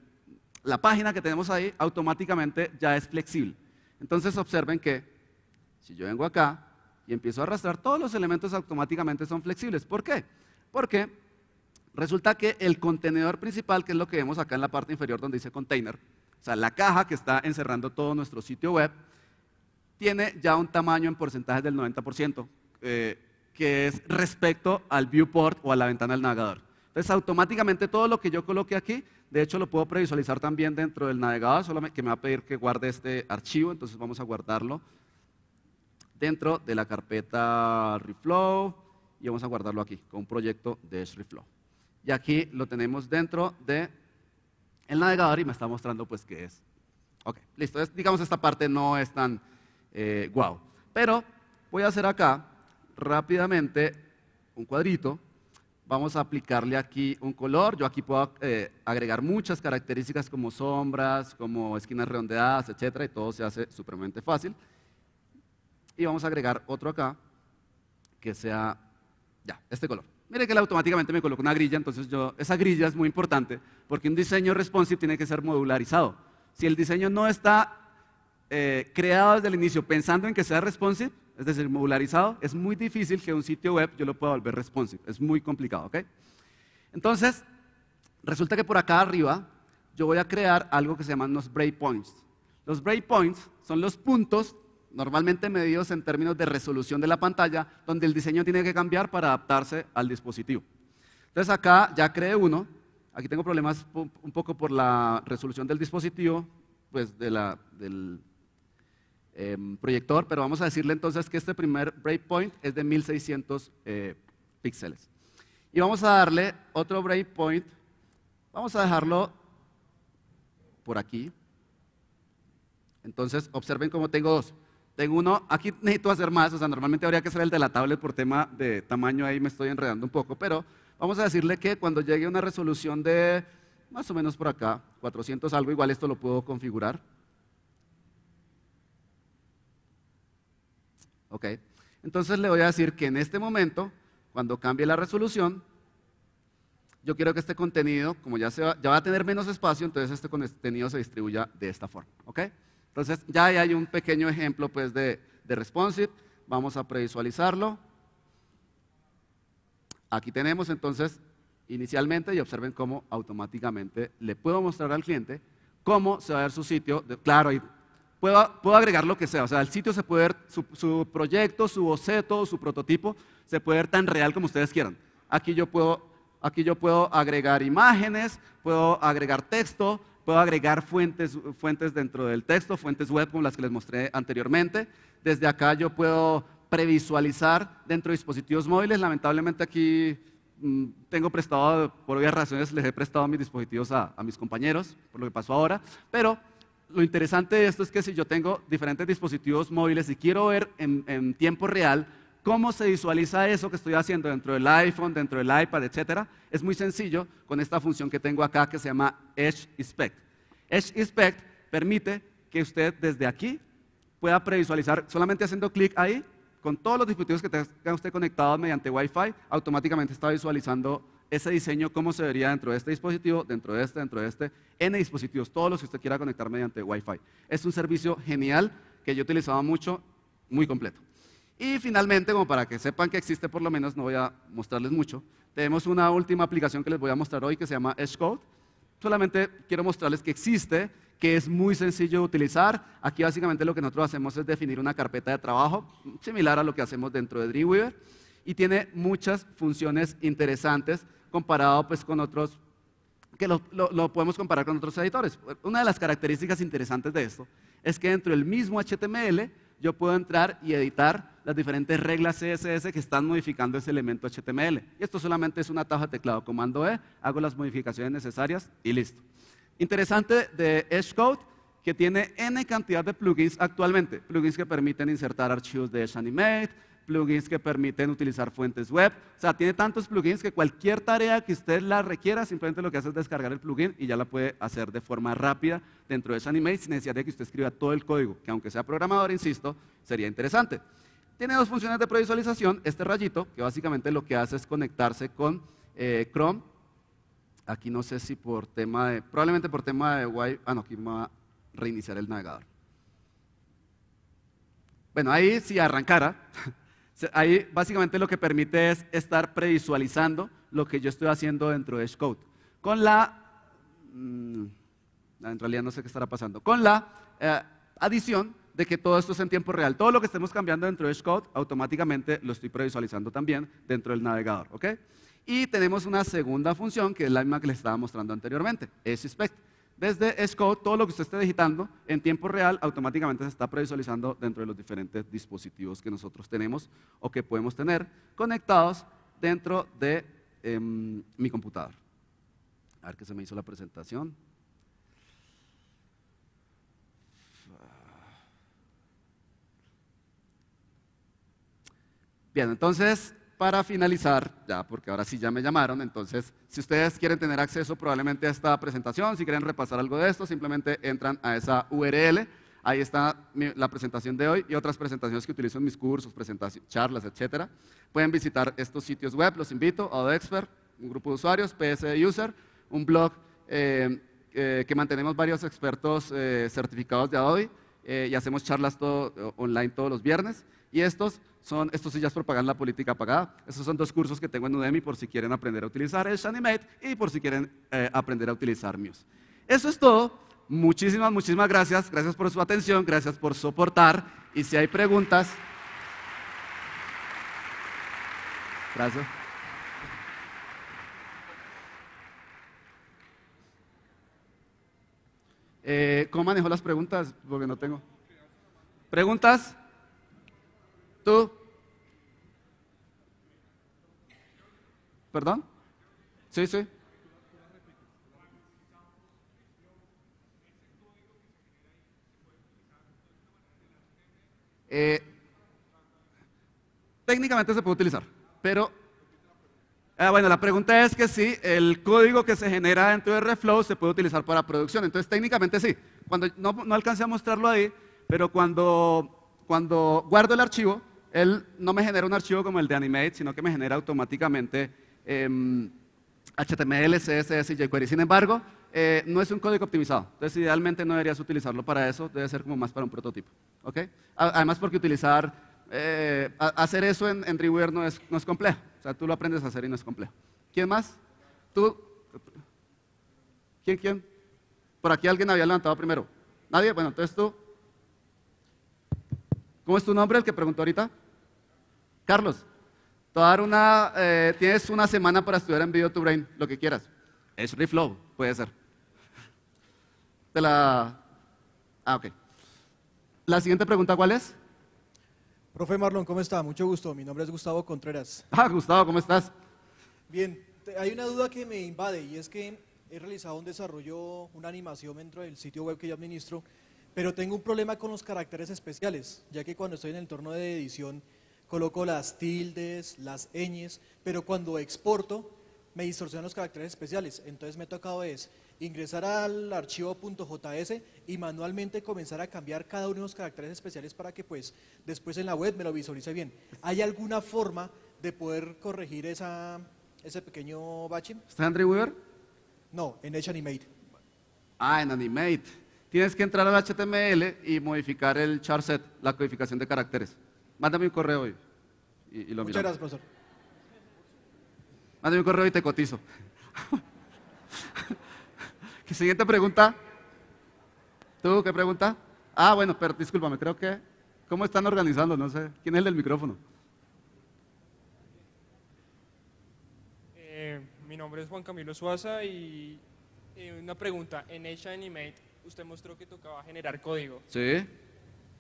la página que tenemos ahí, automáticamente ya es flexible. Entonces observen que si yo vengo acá y empiezo a arrastrar, todos los elementos automáticamente son flexibles. ¿Por qué? Porque resulta que el contenedor principal, que es lo que vemos acá en la parte inferior donde dice container, o sea, la caja que está encerrando todo nuestro sitio web, tiene ya un tamaño en porcentaje del 90%, eh, que es respecto al viewport o a la ventana del navegador. Entonces, automáticamente todo lo que yo coloque aquí, de hecho lo puedo previsualizar también dentro del navegador, solamente que me va a pedir que guarde este archivo, entonces vamos a guardarlo dentro de la carpeta Reflow y vamos a guardarlo aquí con un proyecto de Reflow. Y aquí lo tenemos dentro de el navegador y me está mostrando pues qué es. Ok, listo. digamos esta parte no es tan eh, guau. Pero voy a hacer acá rápidamente un cuadrito. Vamos a aplicarle aquí un color. Yo aquí puedo eh, agregar muchas características como sombras, como esquinas redondeadas, etcétera, y todo se hace supremamente fácil. Y vamos a agregar otro acá que sea ya, este color. Mire que él automáticamente me colocó una grilla, entonces yo, esa grilla es muy importante porque un diseño responsive tiene que ser modularizado. Si el diseño no está eh, creado desde el inicio pensando en que sea responsive, es decir, modularizado, es muy difícil que un sitio web yo lo pueda volver responsive, es muy complicado, ¿ok? Entonces, resulta que por acá arriba yo voy a crear algo que se llaman los breakpoints. Los breakpoints son los puntos normalmente medidos en términos de resolución de la pantalla, donde el diseño tiene que cambiar para adaptarse al dispositivo. Entonces acá ya creé uno, aquí tengo problemas un poco por la resolución del dispositivo, pues del em, proyector, pero vamos a decirle entonces que este primer breakpoint es de 1600 eh, píxeles. Y vamos a darle otro breakpoint, vamos a dejarlo por aquí. Entonces observen cómo tengo dos. Tengo uno, aquí necesito hacer más, o sea, normalmente habría que ser el de la tablet por tema de tamaño, ahí me estoy enredando un poco, pero vamos a decirle que cuando llegue una resolución de más o menos por acá, 400 algo, igual esto lo puedo configurar. Ok, entonces le voy a decir que en este momento, cuando cambie la resolución, yo quiero que este contenido, como ya, va, ya va a tener menos espacio, entonces este contenido se distribuya de esta forma. ¿ok? Entonces ya hay un pequeño ejemplo pues, de, responsive. Vamos a previsualizarlo. Aquí tenemos entonces inicialmente y observen cómo automáticamente le puedo mostrar al cliente cómo se va a ver su sitio. Claro, puedo, agregar lo que sea. O sea, el sitio se puede ver, su, proyecto, su boceto, su prototipo, se puede ver tan real como ustedes quieran. Aquí aquí yo puedo agregar imágenes, puedo agregar texto, Puedo agregar fuentes, fuentes dentro del texto, fuentes web como las que les mostré anteriormente. Desde acá yo puedo previsualizar dentro de dispositivos móviles. Lamentablemente aquí mm, tengo prestado, por obvias razones, les he prestado mis dispositivos a, mis compañeros, por lo que pasó ahora, pero lo interesante de esto es que si yo tengo diferentes dispositivos móviles y quiero ver en tiempo real ¿Cómo se visualiza eso que estoy haciendo dentro del iPhone, dentro del iPad, etcétera? Es muy sencillo con esta función que tengo acá que se llama Edge Inspect. Edge Inspect permite que usted desde aquí pueda previsualizar solamente haciendo clic ahí, con todos los dispositivos que tenga usted conectado mediante Wi-Fi, automáticamente está visualizando ese diseño, cómo se vería dentro de este dispositivo, dentro de este, dentro de este, N dispositivos, todos los que usted quiera conectar mediante Wi-Fi. Es un servicio genial que yo utilizaba mucho, muy completo. Y finalmente, como para que sepan que existe por lo menos, no voy a mostrarles mucho, tenemos una última aplicación que les voy a mostrar hoy que se llama Edge Code. Solamente quiero mostrarles que existe, que es muy sencillo de utilizar. Aquí básicamente lo que nosotros hacemos es definir una carpeta de trabajo, similar a lo que hacemos dentro de Dreamweaver, y tiene muchas funciones interesantes comparado pues, con otros, que lo podemos comparar con otros editores. Una de las características interesantes de esto es que dentro del mismo HTML yo puedo entrar y editar las diferentes reglas CSS que están modificando ese elemento HTML. Y esto solamente es una taja de teclado, comando E, hago las modificaciones necesarias y listo. Interesante de Edge Code, que tiene N cantidad de plugins actualmente, plugins que permiten insertar archivos de Edge Animate, plugins que permiten utilizar fuentes web. O sea, tiene tantos plugins que cualquier tarea que usted la requiera, simplemente lo que hace es descargar el plugin y ya la puede hacer de forma rápida dentro de ese anime sin necesidad de que usted escriba todo el código, que aunque sea programador, insisto, sería interesante. Tiene dos funciones de previsualización. Este rayito, que básicamente lo que hace es conectarse con eh, Chrome. Aquí no sé si por tema de, probablemente por tema de ah no, aquí me va a reiniciar el navegador. Bueno, ahí si arrancara, Ahí básicamente lo que permite es estar previsualizando lo que yo estoy haciendo dentro de Code. Con la, mm, en realidad no sé qué estará pasando, con la eh, adición de que todo esto es en tiempo real. Todo lo que estemos cambiando dentro de Code, automáticamente lo estoy previsualizando también dentro del navegador. ¿ok? Y tenemos una segunda función que es la misma que les estaba mostrando anteriormente, es inspect desde Scope, todo lo que usted esté digitando en tiempo real automáticamente se está previsualizando dentro de los diferentes dispositivos que nosotros tenemos o que podemos tener conectados dentro de em, mi computador. A ver qué se me hizo la presentación. Bien, entonces para finalizar, ya porque ahora sí ya me llamaron, entonces si ustedes quieren tener acceso probablemente a esta presentación, si quieren repasar algo de esto, simplemente entran a esa URL, ahí está la presentación de hoy y otras presentaciones que utilizo en mis cursos, charlas, etc. Pueden visitar estos sitios web, los invito, Expert, un grupo de usuarios, PS User, un blog eh, eh, que mantenemos varios expertos eh, certificados de Adobe y hacemos charlas todo, online todos los viernes. Y estos son, estos sí ya es la política pagada. Estos son dos cursos que tengo en Udemy por si quieren aprender a utilizar el Animate y por si quieren eh, aprender a utilizar Muse. Eso es todo. Muchísimas, muchísimas gracias. Gracias por su atención, gracias por soportar. Y si hay preguntas... Gracias. Eh, ¿Cómo manejo las preguntas? Porque no tengo. ¿Preguntas? ¿Perdón? Sí, sí. Eh, técnicamente se puede utilizar, pero ah, bueno, la pregunta es que sí, el código que se genera dentro de Reflow se puede utilizar para producción. Entonces, técnicamente sí. Cuando no, no alcancé a mostrarlo ahí, pero cuando, cuando guardo el archivo, él no me genera un archivo como el de Animate, sino que me genera automáticamente em, HTML, CSS y jQuery. Sin embargo, eh, no es un código optimizado. Entonces, idealmente no deberías utilizarlo para eso, debe ser como más para un prototipo. Además, porque utilizar, eh, hacer eso en, en no es, no es complejo. O sea, tú lo aprendes a hacer y no es complejo. ¿Quién más? ¿Tú? ¿Quién, quién? Por aquí alguien había levantado primero. ¿Nadie? Bueno, entonces tú. ¿Cómo es tu nombre el que preguntó ahorita? Carlos, te una, eh, tienes una semana para estudiar en Video to Brain, lo que quieras. Es Reflow, puede ser. Te la... Ah, ok. La siguiente pregunta, ¿cuál es? Profe Marlon, ¿cómo está? Mucho gusto. Mi nombre es Gustavo Contreras. Ah, Gustavo, ¿cómo estás? Bien, hay una duda que me invade y es que he realizado un desarrollo, una animación dentro del sitio web que yo administro pero tengo un problema con los caracteres especiales, ya que cuando estoy en el entorno de edición coloco las tildes, las ñes, pero cuando exporto me distorsionan los caracteres especiales. Entonces me ha tocado es ingresar al archivo .js y manualmente comenzar a cambiar cada uno de los caracteres especiales para que pues después en la web me lo visualice bien. ¿Hay alguna forma de poder corregir ese pequeño bache? ¿Está No, en Edge Animate. Ah, en Animate. Tienes que entrar al HTML y modificar el charset, la codificación de caracteres. Mándame un correo hoy y, y lo Muchas gracias, profesor. Mándame un correo y te cotizo. Siguiente pregunta. ¿Tú qué pregunta? Ah, bueno, pero discúlpame, creo que... ¿Cómo están organizando? No sé. ¿Quién es el del micrófono? Eh, mi nombre es Juan Camilo Suaza y eh, una pregunta. En H Animate usted mostró que tocaba generar código. Sí.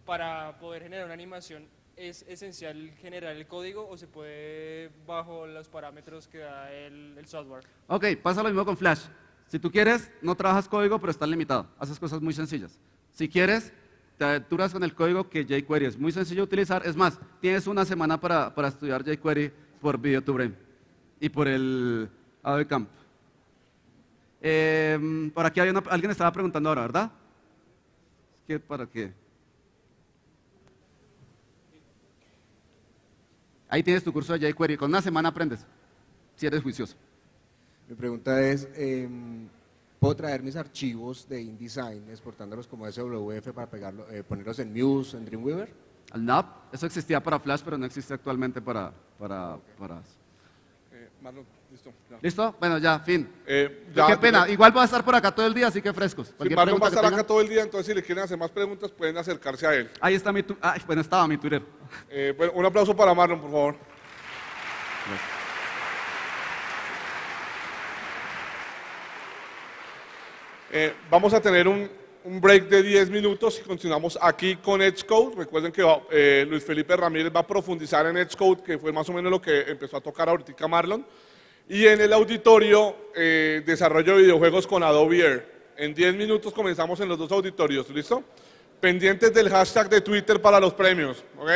Para poder generar una animación, ¿es esencial generar el código o se puede bajo los parámetros que da el, software? Ok, pasa lo mismo con Flash. Si tú quieres, no trabajas código, pero está limitado. Haces cosas muy sencillas. Si quieres, te aventuras con el código que jQuery es muy sencillo de utilizar. Es más, tienes una semana para, para estudiar jQuery por VideoTubeRain y por el Adobe Camp. Eh, por aquí hay alguien estaba preguntando ahora, ¿verdad? ¿Qué, ¿Para qué? Ahí tienes tu curso de jQuery. Con una semana aprendes, si eres juicioso. Mi pregunta es, em, ¿puedo traer mis archivos de InDesign exportándolos como SWF para pegarlo, eh, ponerlos en Muse, en Dreamweaver? Al NAP, eso existía para Flash, pero no existe actualmente para, para, para... Listo. Bueno, ya, fin. Eh, Qué pena. Igual va a estar por acá todo el día, así que frescos. Si Marlon va a estar acá todo el día, entonces si le quieren hacer más preguntas, pueden acercarse a él. Ahí está mi... Twitter. Ah, bueno, estaba mi Twitter. Eh, un aplauso para Marlon, por favor. Eh, vamos a tener un, break de 10 minutos y continuamos aquí con Edgecode. Recuerden que Luis Felipe Ramírez va a profundizar en Edgecode, que fue más o menos lo que empezó a tocar ahorita Marlon. Y en el auditorio, eh, desarrollo videojuegos con Adobe Air. En 10 minutos comenzamos en los dos auditorios, ¿listo? Pendientes del hashtag de Twitter para los premios, ¿ok?